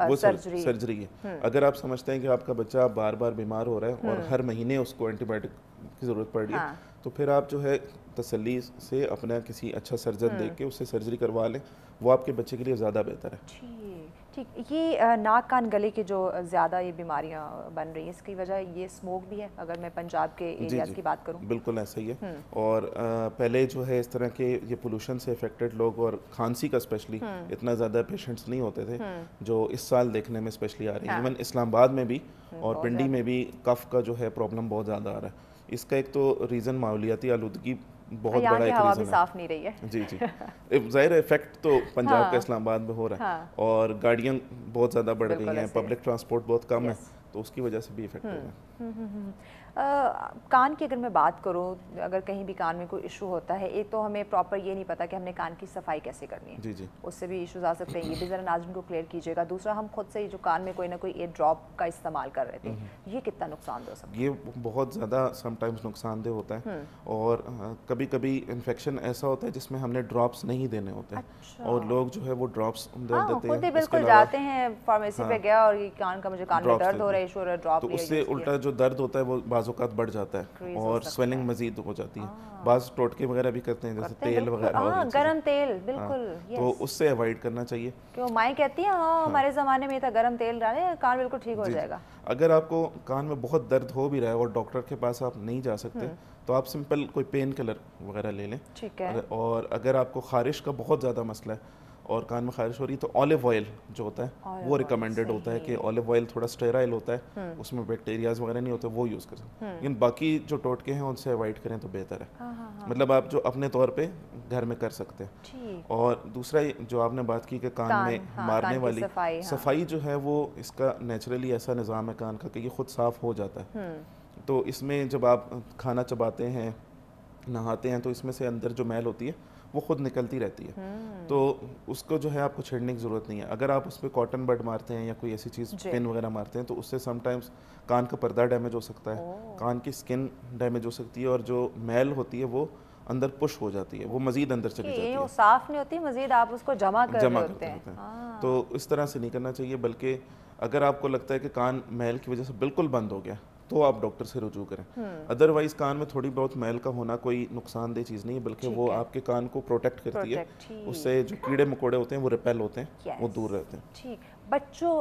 वो सर्जरी सर्जरी है हम्म। अगर आप समझते हैं कि आपका बच्चा बार बार बीमार हो रहा है और हम्म। हर महीने उसको एंटीबायोटिक की ज़रूरत पड़ रही है हाँ। तो फिर आप जो है तसली से अपना किसी अच्छा सर्जन हम्म। देख के उससे सर्जरी करवा लें वो आपके बच्चे के लिए ज़्यादा बेहतर है ठीक ये नाक कान गले के जो ज़्यादा ये बीमारियाँ बन रही हैं इसकी वजह ये स्मोक भी है अगर मैं पंजाब के एरियाज़ की बात करूँ बिल्कुल ऐसा ही है हम्म। और आ, पहले जो है इस तरह के ये पोल्यूशन से अफेक्टेड लोग और खांसी का स्पेशली हम्म। इतना ज़्यादा पेशेंट्स नहीं होते थे हम्म। जो इस साल देखने में स्पेशली आ रही है इवन इस्लामाबाद में भी और पिंडी में भी कफ का जो है प्रॉब्लम बहुत ज़्यादा आ रहा है इसका एक तो रीज़न मालियाती आलूदगी बहुत बड़ा एक रीजन साफ नहीं रही है जी जी जाहिर इफेक्ट तो पंजाब हाँ, का इस्लामाबाद में हो रहा है हाँ, और गाड़ियाँ बहुत ज़्यादा बढ़ गई हैं पब्लिक ट्रांसपोर्ट बहुत कम है तो उसकी वजह से भी इफेक्ट हो रहा हम्म। है हम्म, हम्म, कान की अगर मैं बात करूँ अगर कहीं भी कान में कोई इशू होता है एक तो हमें प्रॉपर ये नहीं पता कि हमने कान की सफाई कैसे करनी है जी जी उससे भी इशूज़ आ सकते हैं ये भी ज़रा नाजम को क्लियर कीजिएगा दूसरा हम खुद से जो कान में कोई ना कोई एयर ड्रॉप का इस्तेमाल कर रहे थे हम्म, हम्म। ये कितना नुकसान दे सकता है ये बहुत ज़्यादा समटाइम्स नुकसानदेह होता है हम्म। और कभी कभी इन्फेक्शन ऐसा होता है जिसमें हमने ड्रॉप्स नहीं देने होते अच्छा। और लोग जो है वो ड्रॉप्स हाँ, देते हैं बिल्कुल जाते हैं फार्मेसी पे हाँ। गया और कान का मुझे कान में दर्द हो रहा है इशू हो रहा है ड्रॉप उससे उल्टा जो दर्द होता है वो बाज़ात बढ़ जाता है और स्वेलिंग मजीद हो जाती है हाँ। बाज़ टोटके वगैरह भी करते हैं जैसे करते तेल वगैरह हाँ, गरम तेल हाँ, बिल्कुल तो उससे अवॉइड करना चाहिए क्यों माए कहती हैं हाँ हमारे ज़माने में था गरम तेल डाले कान बिल्कुल ठीक हो जाएगा अगर आपको कान में बहुत दर्द हो भी रहा है और डॉक्टर के पास आप नहीं जा सकते हम्म। तो आप सिंपल कोई पेन किलर वगैरह ले लें ठीक है और अगर आपको खारिश का बहुत ज़्यादा मसला है और कान में खारिश हो रही है तो ऑलिव ऑयल जो होता है वो रिकमेंडेड होता है कि ऑलिव ऑयल थोड़ा स्टेराइल होता है हम्म। उसमें बैक्टीरियाज वगैरह नहीं होते वो यूज़ करें हम्म। लेकिन बाकी जो टोटके हैं उनसे अवॉइड करें तो बेहतर है हाँ, हाँ, हाँ। मतलब आप जो अपने तौर पर घर में कर सकते हैं और दूसरा जो आपने बात की कि कान, में मारने वाली सफाई, सफाई जो है वो इसका नेचुरली ऐसा निज़ाम है कान का कि ये खुद साफ़ हो जाता है हम्म। तो इसमें जब आप खाना चबाते हैं नहाते हैं तो इसमें से अंदर जो मैल होती है वो खुद निकलती रहती है हम्म। तो उसको जो है आपको छेड़ने की ज़रूरत नहीं है अगर आप उस पर कॉटन बर्ड मारते हैं या कोई ऐसी चीज़ पेन वगैरह मारते हैं तो उससे समटाइम्स कान का पर्दा डैमेज हो सकता है कान की स्किन डैमेज हो सकती है और जो मैल होती है वो अंदर पुश हो जाती है वो मजीद अंदर चली जाती है साफ नहीं होती मजीद आप उसको जमा कर जमा करते हैं, हैं। हाँ। तो इस तरह से नहीं करना चाहिए बल्कि अगर आपको लगता है कि कान मैल की वजह से बिल्कुल बंद हो गया तो आप डॉक्टर से रुजू करें अदरवाइज हम्म। कान में थोड़ी बहुत मैल का होना कोई नुकसानदेह चीज़ नहीं है बल्कि वो आपके कान को प्रोटेक्ट करती है उससे जो कीड़े मकोड़े होते हैं वो रिपेल होते हैं वो दूर रहते हैं ठीक बच्चों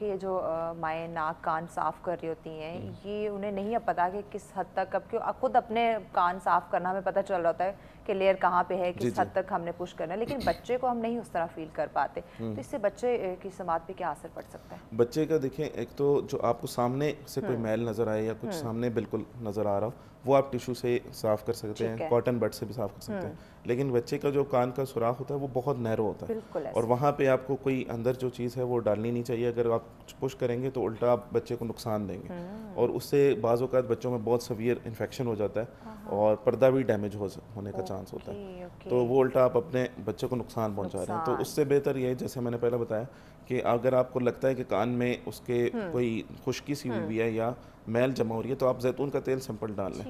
के जो माए नाक कान साफ़ कर रही होती हैं हम्म। ये उन्हें नहीं अब पता कि किस हद तक अब क्यों खुद अपने कान साफ़ करना हमें पता चल रहा होता है कि लेयर कहाँ पे है किस हद तक हमने पुश करना है लेकिन बच्चे को हम नहीं उस तरह फील कर पाते हम्म। तो इससे बच्चे की समाज पे क्या असर पड़ सकता है बच्चे का देखें एक तो जो आपको सामने से कोई हम्म। मैल नज़र आए या कुछ हम्म। सामने बिल्कुल नज़र आ रहा हो वो आप टिशू से साफ़ कर सकते हैं कॉटन बड से भी साफ़ कर सकते हैं लेकिन बच्चे का जो कान का सुराख होता है वो बहुत नैरो होता है और वहाँ पे आपको कोई अंदर जो चीज़ है वो डालनी नहीं चाहिए अगर आप पुश करेंगे तो उल्टा आप बच्चे को नुकसान देंगे और उससे बाज़ बच्चों में बहुत सवियर इन्फेक्शन हो जाता है हाँ, हाँ। और पर्दा भी डैमेज होने का चांस होता है तो वो उल्टा आप अपने बच्चे को नुकसान पहुंचा रहे हैं तो उससे बेहतर ये है जैसे मैंने पहले बताया कि अगर आपको लगता है कि कान में उसके हम्म। कोई खुश्की सी हम्म। हुई है या मैल जमा हो रही है तो आप जैतून का तेल सिंपल डाल लें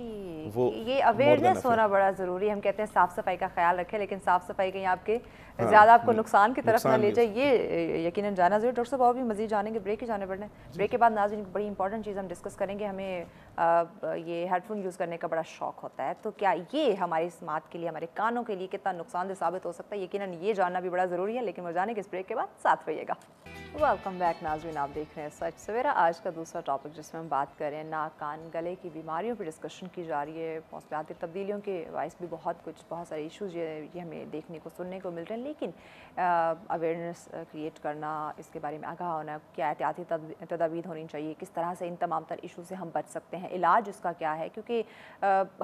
जी ये अवेयरनेस होना बड़ा ज़रूरी है हम कहते हैं साफ़ सफाई का ख्याल रखें लेकिन साफ़ सफाई कहीं आपके हाँ, ज़्यादा आपको नुकसान की तरफ ना ले जाए ये यकीन जाना जरूरी डॉक्टर साहब और भी मजीद जानेंगे ब्रेक ही जाने पड़ने ब्रेक के बाद नाजिन बड़ी इंपॉर्टेंट चीज़ हम डिस्कस करेंगे हमें ये हेडफोन यूज़ करने का बड़ा शौक होता है तो क्या ये हमारे स्मार्ट के लिए हमारे कानों के लिए कितना नुकसानदेह साबित हो सकता है यकीन ये जानना भी बड़ा ज़रूरी है लेकिन वो जाने के इस ब्रेक के बाद साथ रहिएगा वेलकम बैक नाजिन आप देख रहे हैं सच सवेरा आज का दूसरा टॉपिक जिसमें हम बात करें नाक कान गले की बीमारियों पर डिस्कशन की जा रही है ये मौसमियाती तब्दीलियों के बायस भी बहुत कुछ बहुत सारे इशूज़ ये ये हमें देखने को सुनने को मिल रहे हैं लेकिन अवेयरनेस क्रिएट करना इसके बारे में आगाह होना क्या एहतियाती तदावीर होनी चाहिए किस तरह से इन तमाम तर इशू से हम बच सकते हैं इलाज उसका क्या है क्योंकि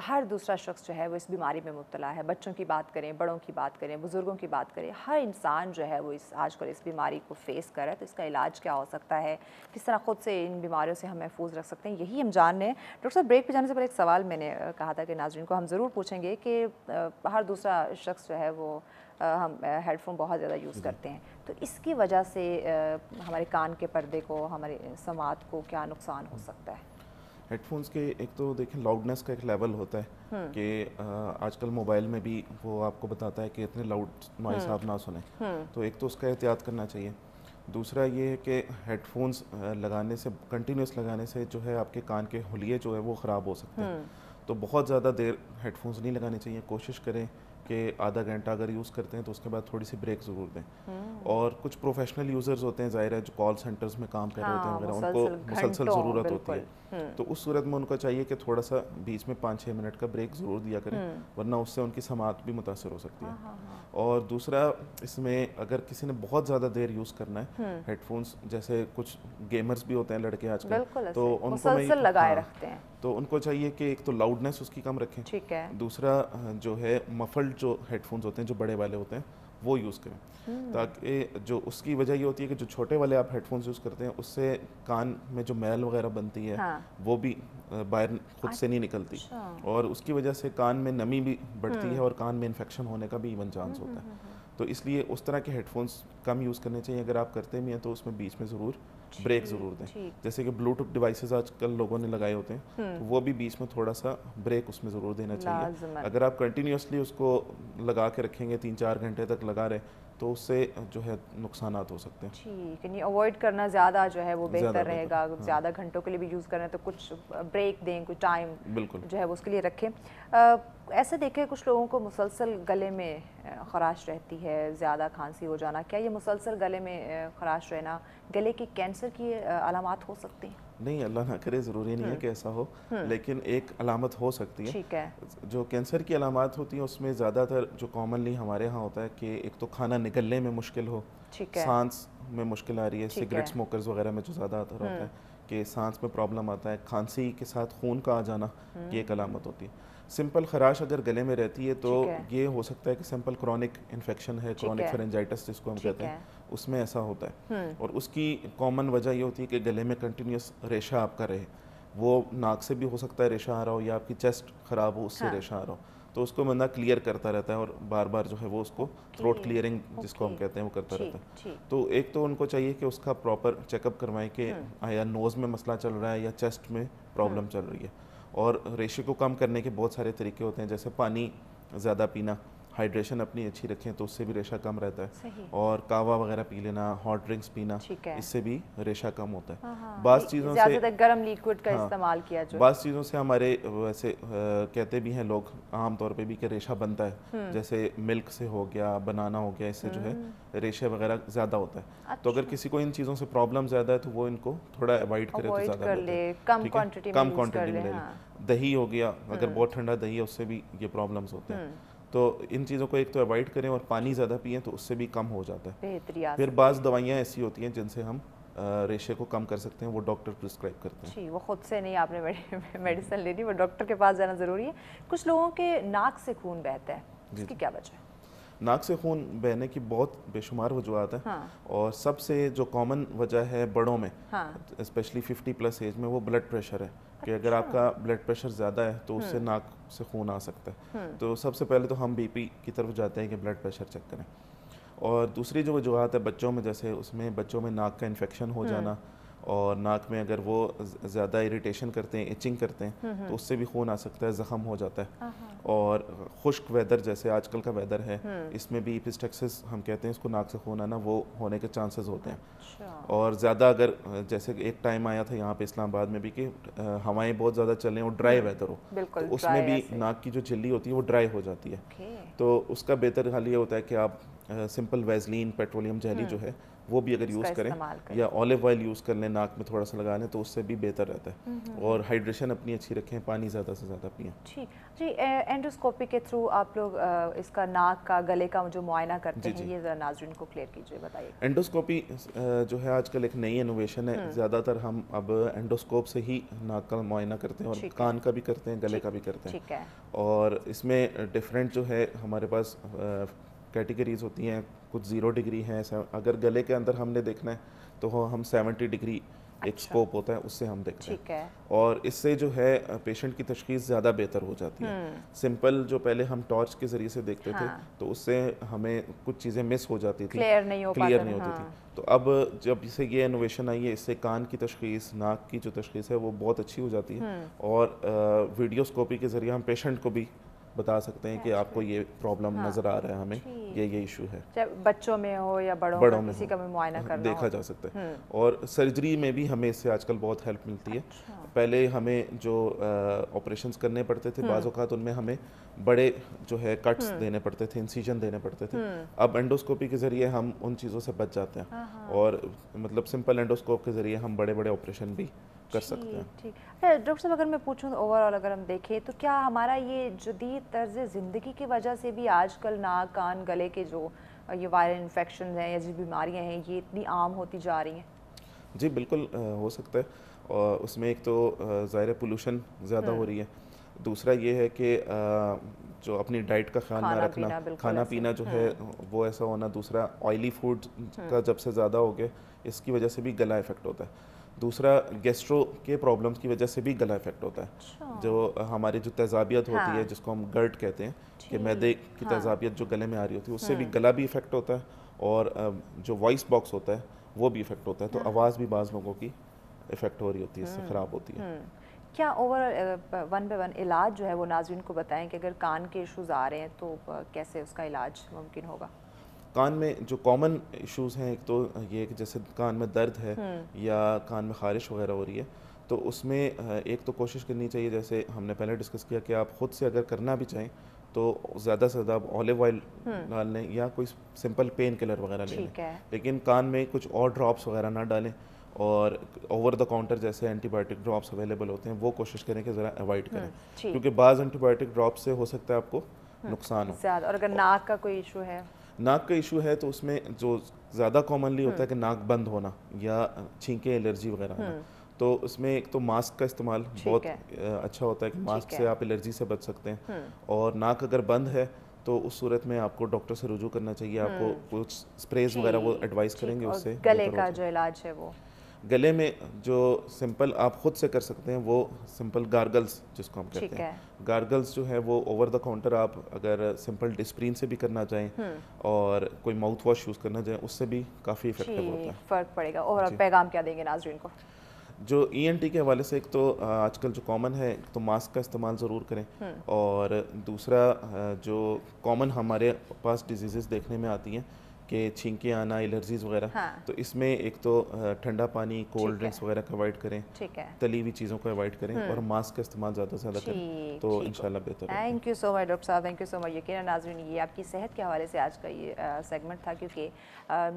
हर दूसरा शख्स जो है वो इस बीमारी में मुबतला है बच्चों की बात करें बड़ों की बात करें बुज़ुर्गों की बात करें हर इंसान जो है वो इस आजकल इस बीमारी को फेस कर रहा है तो इसका इलाज क्या हो सकता है किस तरह ख़ुद से इन बीमारियों से हम महफूज रख सकते हैं यही हम जान रहे हैं डॉक्टर साहब ब्रेक पर जाने से पहले एक सवाल मैंने कहा था कि नाजरन को हम ज़रूर पूछेंगे कि हर दूसरा शख्स जो है वो हम हेडफोन बहुत ज़्यादा यूज़ करते हैं तो इसकी वजह से हमारे कान के पर्दे को हमारे समात को क्या नुकसान हो सकता है हेडफोन्स के एक तो देखें लाउडनेस का एक लेवल होता है हम्म। कि आजकल मोबाइल में भी वो आपको बताता है कि इतने लाउड नॉइस हम्म। आप ना सुने हम्म। तो एक तो उसका एहतियात करना चाहिए दूसरा ये है कि हेडफोन्स लगाने से कंटिन्यूस लगाने से जो है आपके कान के हलिए जो है वो ख़राब हो सकते हैं तो बहुत ज़्यादा देर हेडफोन्स नहीं लगाने चाहिए कोशिश करें कि आधा घंटा अगर यूज़ करते हैं तो उसके बाद थोड़ी सी ब्रेक ज़रूर दें हम्म। और कुछ प्रोफेशनल यूज़र्स होते हैं ज़ाहिर है जो कॉल सेंटर्स में काम कर रहे होते हैं हाँ, वगैरह उनको मुसलसल ज़रूरत होती है हम्म। तो उस सूरत में उनको चाहिए कि थोड़ा सा बीच में पाँच छः मिनट का ब्रेक ज़रूर दिया करें हम्म। वरना उससे उनकी समात भी मुतासर हो सकती है हाँ, हाँ, हाँ। और दूसरा इसमें अगर किसी ने बहुत ज़्यादा देर यूज़ करना है हम्म। हेडफोन्स जैसे कुछ गेमर्स भी होते हैं लड़के आजकल तो उनको लगाए रखते हैं तो उनको चाहिए कि एक तो लाउडनेस उसकी कम रखें ठीक है दूसरा जो है मफल्ड जो हेडफोन्स होते हैं जो बड़े वाले होते हैं वो यूज़ करें हम्म। ताकि जो उसकी वजह ये होती है कि जो छोटे वाले आप हेडफोन्स यूज़ करते हैं उससे कान में जो मैल वगैरह बनती है हाँ। वो भी बाहर खुद से नहीं निकलती अच्छा। और उसकी वजह से कान में नमी भी बढ़ती है हम्म। और कान में इन्फेक्शन होने का भी इवन चांस होता है हम्म, तो इसलिए उस तरह के हेडफोन्स कम यूज़ करने चाहिए अगर आप करते भी हैं तो उसमें बीच में ज़रूर ब्रेक ज़रूर दें जैसे कि ब्लूटूथ डिवाइसेस आजकल लोगों ने लगाए होते हैं हम्म। तो वो भी बीच में थोड़ा सा ब्रेक उसमें ज़रूर देना चाहिए अगर आप कंटिन्यूसली उसको लगा के रखेंगे तीन चार घंटे तक लगा रहे तो उससे जो है नुकसान हो सकते हैं ठीक है अवॉइड करना ज़्यादा जो है वो बेहतर रहेगा हाँ। ज़्यादा घंटों के लिए भी यूज़ करें तो कुछ ब्रेक दें कुछ टाइम बिल्कुल जो है वो उसके लिए रखें ऐसे देखें कुछ लोगों को मुसलसल गले में खराश रहती है ज़्यादा खांसी हो जाना क्या ये मुसलसल गले में खराश रहना गले के कैंसर की अलामत हो सकती हैं नहीं अल्लाह ना करे ज़रूरी नहीं है हम्म। कि ऐसा हो हम्म। लेकिन एक अलामत हो सकती है ठीक है जो कैंसर की अलामत होती है उसमें ज़्यादातर जो कॉमनली हमारे यहाँ होता है कि एक तो खाना निकलने में मुश्किल हो सांस में मुश्किल आ रही है सिगरेट स्मोकर्स वगैरह में जो ज़्यादा होता है हम्म। कि सांस में प्रॉब्लम आता है खांसी के साथ खून का आ जाना ये एक अलामत होती है सिंपल खराश अगर गले में रहती है तो ये हो सकता है कि सिंपल क्रॉनिक इन्फेक्शन है क्रॉनिक फेरेंजाइटिस जिसको हम कहते हैं उसमें ऐसा होता है हम्म। और उसकी कॉमन वजह ये होती है कि गले में कंटिन्यूस रेशा आपका रहे वो नाक से भी हो सकता है रेशा आ रहा हो या आपकी चेस्ट ख़राब हो उससे हाँ। रेशा आ रहा हो तो उसको बंदा क्लियर करता रहता है और बार बार जो है वो उसको थ्रोट क्लियरिंग जिसको हम कहते हैं वो करता रहता है तो एक तो उनको चाहिए कि उसका प्रॉपर चेकअप करवाएं कि हम्म। या नोज़ में मसला चल रहा है या चेस्ट में प्रॉब्लम हाँ। चल रही है और रेशे को कम करने के बहुत सारे तरीके होते हैं जैसे पानी ज़्यादा पीना हाइड्रेशन अपनी अच्छी रखें तो उससे भी रेशा कम रहता है और कावा वगैरह पी लेना हॉट ड्रिंक्स पीना इससे भी रेशा कम होता है हाँ, हाँ। बास चीज़ों से गर्म लिक्विड का हाँ। इस्तेमाल किया जाए बास चीज़ों से हमारे वैसे कहते भी हैं लोग आमतौर पर भी कि रेशा बनता है हम्म। जैसे मिल्क से हो गया बनाना हो गया इससे जो है हम्म। रेशे वगैरह ज़्यादा होता है तो अगर अच्छा। किसी को इन चीज़ों से प्रॉब्लम ज़्यादा है तो वो इनको थोड़ा अवॉइड करे तो ज़्यादा कम क्वान्टिटी में ले दही हो गया अगर हम्म। बहुत ठंडा दही है उससे भी ये प्रॉब्लम्स होते हैं तो इन चीज़ों को एक तो अवॉइड करें और पानी ज़्यादा पिए तो उससे भी कम हो जाता है फिर बाज़ दवाइयाँ ऐसी होती हैं जिनसे हम रेशे को कम कर सकते हैं वो डॉक्टर प्रिस्क्राइब करते हैं जी वो ख़ुद से नहीं आपने मेडिसिन लेनी वो डॉक्टर के पास जाना ज़रूरी है कुछ लोगों के नाक से खून बहता है इसकी क्या वजह है नाक से खून बहने की बहुत बेशुमार वजूहत है हाँ। और सबसे जो कॉमन वजह है बड़ों में स्पेशली हाँ। 50 प्लस एज में वो ब्लड प्रेशर है कि अगर अच्छा। आपका ब्लड प्रेशर ज़्यादा है तो उससे हम्म। नाक से खून आ सकता है हम्म। तो सबसे पहले तो हम बीपी की तरफ जाते हैं कि ब्लड प्रेशर चेक करें और दूसरी जो वजूहत है बच्चों में जैसे उसमें बच्चों में नाक का इन्फेक्शन हो हम्म। जाना और नाक में अगर वो ज़्यादा इरिटेशन करते हैं इचिंग करते हैं हम्म, हम्म। तो उससे भी खून आ सकता है ज़ख़म हो जाता है और खुश्क वेदर जैसे आजकल का वेदर है हम्म। इसमें भी पिस्टेक्सिस हम कहते हैं इसको नाक से खून आना वो होने के चांसेस होते हैं अच्छा। और ज़्यादा अगर जैसे एक टाइम आया था यहाँ पे इस्लामाबाद में भी कि हवाएं बहुत ज़्यादा चलें और ड्राई वेदर हो तो उसमें भी नाक की जो झिल्ली होती है वो ड्राई हो जाती है तो उसका बेहतर हाल ये होता है कि आप सिंपल वेजलिन पेट्रोलियम जहली जो है वो भी अगर यूज़ करें या ऑलिव ऑयल यूज़ कर लें नाक में थोड़ा सा लगा लें तो उससे भी बेहतर रहता है और हाइड्रेशन अपनी अच्छी रखें पानी ज़्यादा से ज़्यादा पिए जी एंडोस्कोपी के थ्रू आप लोग इसका नाक का गले का जो मुआयना करते हैं ये ज़रा नाजरन को क्लियर कीजिए बताइए एंडोस्कोपी जो है आजकल एक नई इनोवेशन है हम्म। ज़्यादातर हम अब एंडोस्कोप से ही नाक का मुआयना करते हैं और कान का भी करते हैं गले का भी करते हैं ठीक है और इसमें डिफरेंट जो है हमारे पास कैटेगरीज़ होती हैं कुछ ज़ीरो डिग्री हैं अगर गले के अंदर हमने देखना है तो हम सेवेंटी डिग्री अच्छा। एक स्कोप होता है उससे हम देखते हैं है। और इससे जो है पेशेंट की तशखीस ज़्यादा बेहतर हो जाती है सिंपल हम्म। जो पहले हम टॉर्च के ज़रिए से देखते हाँ। थे तो उससे हमें कुछ चीज़ें मिस हो जाती थी क्लियर नहीं हो क्लियर नहीं होती हाँ। थी तो अब जब इसे ये इनोवेशन आई है इससे कान की तशखीस नाक की जो तशखीस है वो बहुत अच्छी हो जाती है हम्म। और वीडियोस्कोपी के ज़रिए हम पेशेंट को भी बता सकते हैं कि आपको ये प्रॉब्लम हाँ, नज़र आ रहा है हमें ये ये इशू है बच्चों में हो या बड़ों, बड़ों में किसी का मुआयना हम्म, करना देखा जा सकता है हम्म। और सर्जरी में भी हमें इससे आजकल बहुत हेल्प मिलती है अच्छा। पहले हमें जो ऑपरेशंस करने पड़ते थे हम्म। बाज़ अवत उनमें हमें बड़े जो है कट्स देने पड़ते थे इंसीजन देने पड़ते थे अब एंडोस्कोपी के ज़रिए हम उन चीज़ों से बच जाते हैं हाँ, हाँ। और मतलब सिंपल एंडोस्कोप के ज़रिए हम बड़े बड़े ऑपरेशन भी कर सकते हैं ठीक डॉक्टर साहब अगर मैं पूछूँ ओवरऑल तो अगर हम देखें तो क्या हमारा ये जदीद तर्ज ज़िंदगी की वजह से भी आजकल नाक कान गले के जो ये वायरल इन्फेक्शन हैं या जो बीमारियाँ हैं ये इतनी आम होती जा रही हैं जी बिल्कुल हो सकता है और उसमें एक तो ज़ाहिर पोलूशन ज़्यादा हो हम्म। रही है दूसरा ये है कि जो अपनी डाइट का ख्याल ना रखना पीना, खाना पीना जो है हम्म। वो ऐसा होना दूसरा ऑयली फूड का हम्म। जब से ज़्यादा हो गया इसकी वजह से भी गला इफेक्ट होता है दूसरा गेस्ट्रो के प्रॉब्लम्स की वजह से भी गला इफेक्ट होता है अच्छा। जो हमारी जो तेजाबियत हाँ। होती है हाँ। जिसको हम गर्ट कहते हैं कि मैदे की हाँ। तेजाबियत जो गले में आ रही होती है उससे भी हम्म। गला भी इफेक्ट होता है और जो वॉइस बॉक्स होता है वो भी इफेक्ट होता है तो हम्म। आवाज़ भी बाज़ लोगों की इफेक्ट हो रही होती है इससे हम्म। ख़राब होती है क्या ओवर वन बाई वन इलाज जो है वो नाजरन को बताएँ कि अगर कान के इशूज़ आ रहे हैं तो कैसे उसका इलाज मुमकिन होगा कान में जो कॉमन इश्यूज हैं एक तो ये कि जैसे कान में दर्द है हम्म। या कान में खारिश वगैरह हो रही है तो उसमें एक तो कोशिश करनी चाहिए जैसे हमने पहले डिस्कस किया कि आप खुद से अगर करना भी चाहें तो ज़्यादा से ज़्यादा आप ऑलिव ऑयल हम्म। डाल लें या कोई सिंपल पेन किलर वगैरह ले लें लेकिन कान में कुछ और ड्रॉप्स वगैरह ना डालें और ओवर द काउंटर जैसे एंटीबायोटिक ड्रॉप्स अवेलेबल होते हैं वो कोशिश करें कि ज़रा अवॉइड हम्म, करें क्योंकि बाज़ एंटीबायोटिक ड्रॉप से हो सकता है आपको नुकसान हो और अगर नाक का कोई इशू है नाक का इशू है तो उसमें जो ज़्यादा कॉमनली होता है हम्म। कि नाक बंद होना या छींके एलर्जी वगैरह होना हम्म। तो उसमें एक तो मास्क का इस्तेमाल बहुत अच्छा होता है कि मास्क से आप एलर्जी से बच सकते हैं हम्म। और नाक अगर बंद है तो उस सूरत में आपको डॉक्टर से रुजू करना चाहिए आपको कुछ स्प्रेज वगैरह वो एडवाइस करेंगे उससे गले का जो इलाज है वो गले में जो सिंपल आप खुद से कर सकते हैं वो सिंपल गार्गल्स जिसको हम कहते हैं है। गार्गल्स जो है वो ओवर द काउंटर आप अगर सिंपल डिस्प्रीन से भी करना चाहें हम्म। और कोई माउथ वॉश यूज़ करना चाहें उससे भी काफ़ी इफेक्टिव होता है फ़र्क पड़ेगा ओवरऑल पैगाम क्या देंगे नाजरीन को जो ई e के हवाले से एक तो आजकल जो कॉमन है तो मास्क का इस्तेमाल ज़रूर करें हम्म। और दूसरा जो कॉमन हमारे पास डिजीज़ देखने में आती हैं के छींके आना एलर्जीज वगैरह हाँ। तो इसमें एक तो ठंडा पानी कोल्ड ड्रिंक्स वगैरह का अवॉइड करें ठीक है तली हुई चीज़ों को अवॉइड करें हम्म। और मास्क का इस्तेमाल ज़्यादा से ज़्यादा करें तो इन बेहतर thank you so much doctor साहब थैंक यू सो मच यकीन नाजरीन ये आपकी सेहत के हवाले से आज का ये सेगमेंट था क्योंकि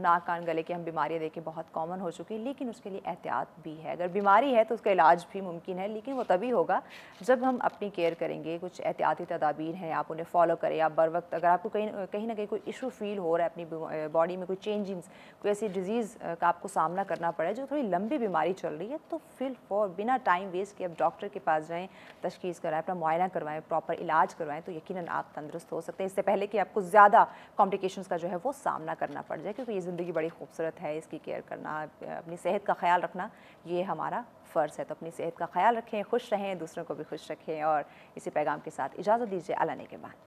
नाक कान गले की हम बीमारियाँ देखें बहुत कॉमन हो चुकी है लेकिन उसके लिए एहतियात भी है अगर बीमारी है तो उसका इलाज भी मुमकिन है लेकिन वो तभी होगा जब हम अपनी केयर करेंगे कुछ एहतियाती तदाबीर हैं आप उन्हें फॉलो करें आप बर वक्त अगर आपको कहीं कहीं ना कहीं कोई इशू फील हो रहा है अपनी बॉडी में कोई चेंजिंग्स कोई ऐसी डिजीज़ का आपको सामना करना पड़े जो थोड़ी लंबी बीमारी चल रही है तो फिल फॉर बिना टाइम वेस्ट के आप डॉक्टर के पास जाएँ तशखीस कराएँ अपना मुआयना करवाएँ प्रॉपर इलाज करवाएँ तो यकीन आप तंदुरुस्त हो सकते हैं इससे पहले कि आपको ज़्यादा कॉम्प्लिकेशन का जो है वो सामना करना पड़ जाए क्योंकि ये ज़िंदगी बड़ी खूबसूरत है इसकी केयर करना अपनी सेहत का ख्याल रखना ये हमारा फ़र्ज़ है तो अपनी सेहत का ख्याल रखें खुश रहें दूसरों को भी खुश रखें और इसी पैगाम के साथ इजाज़त दीजिए अलाने के बाद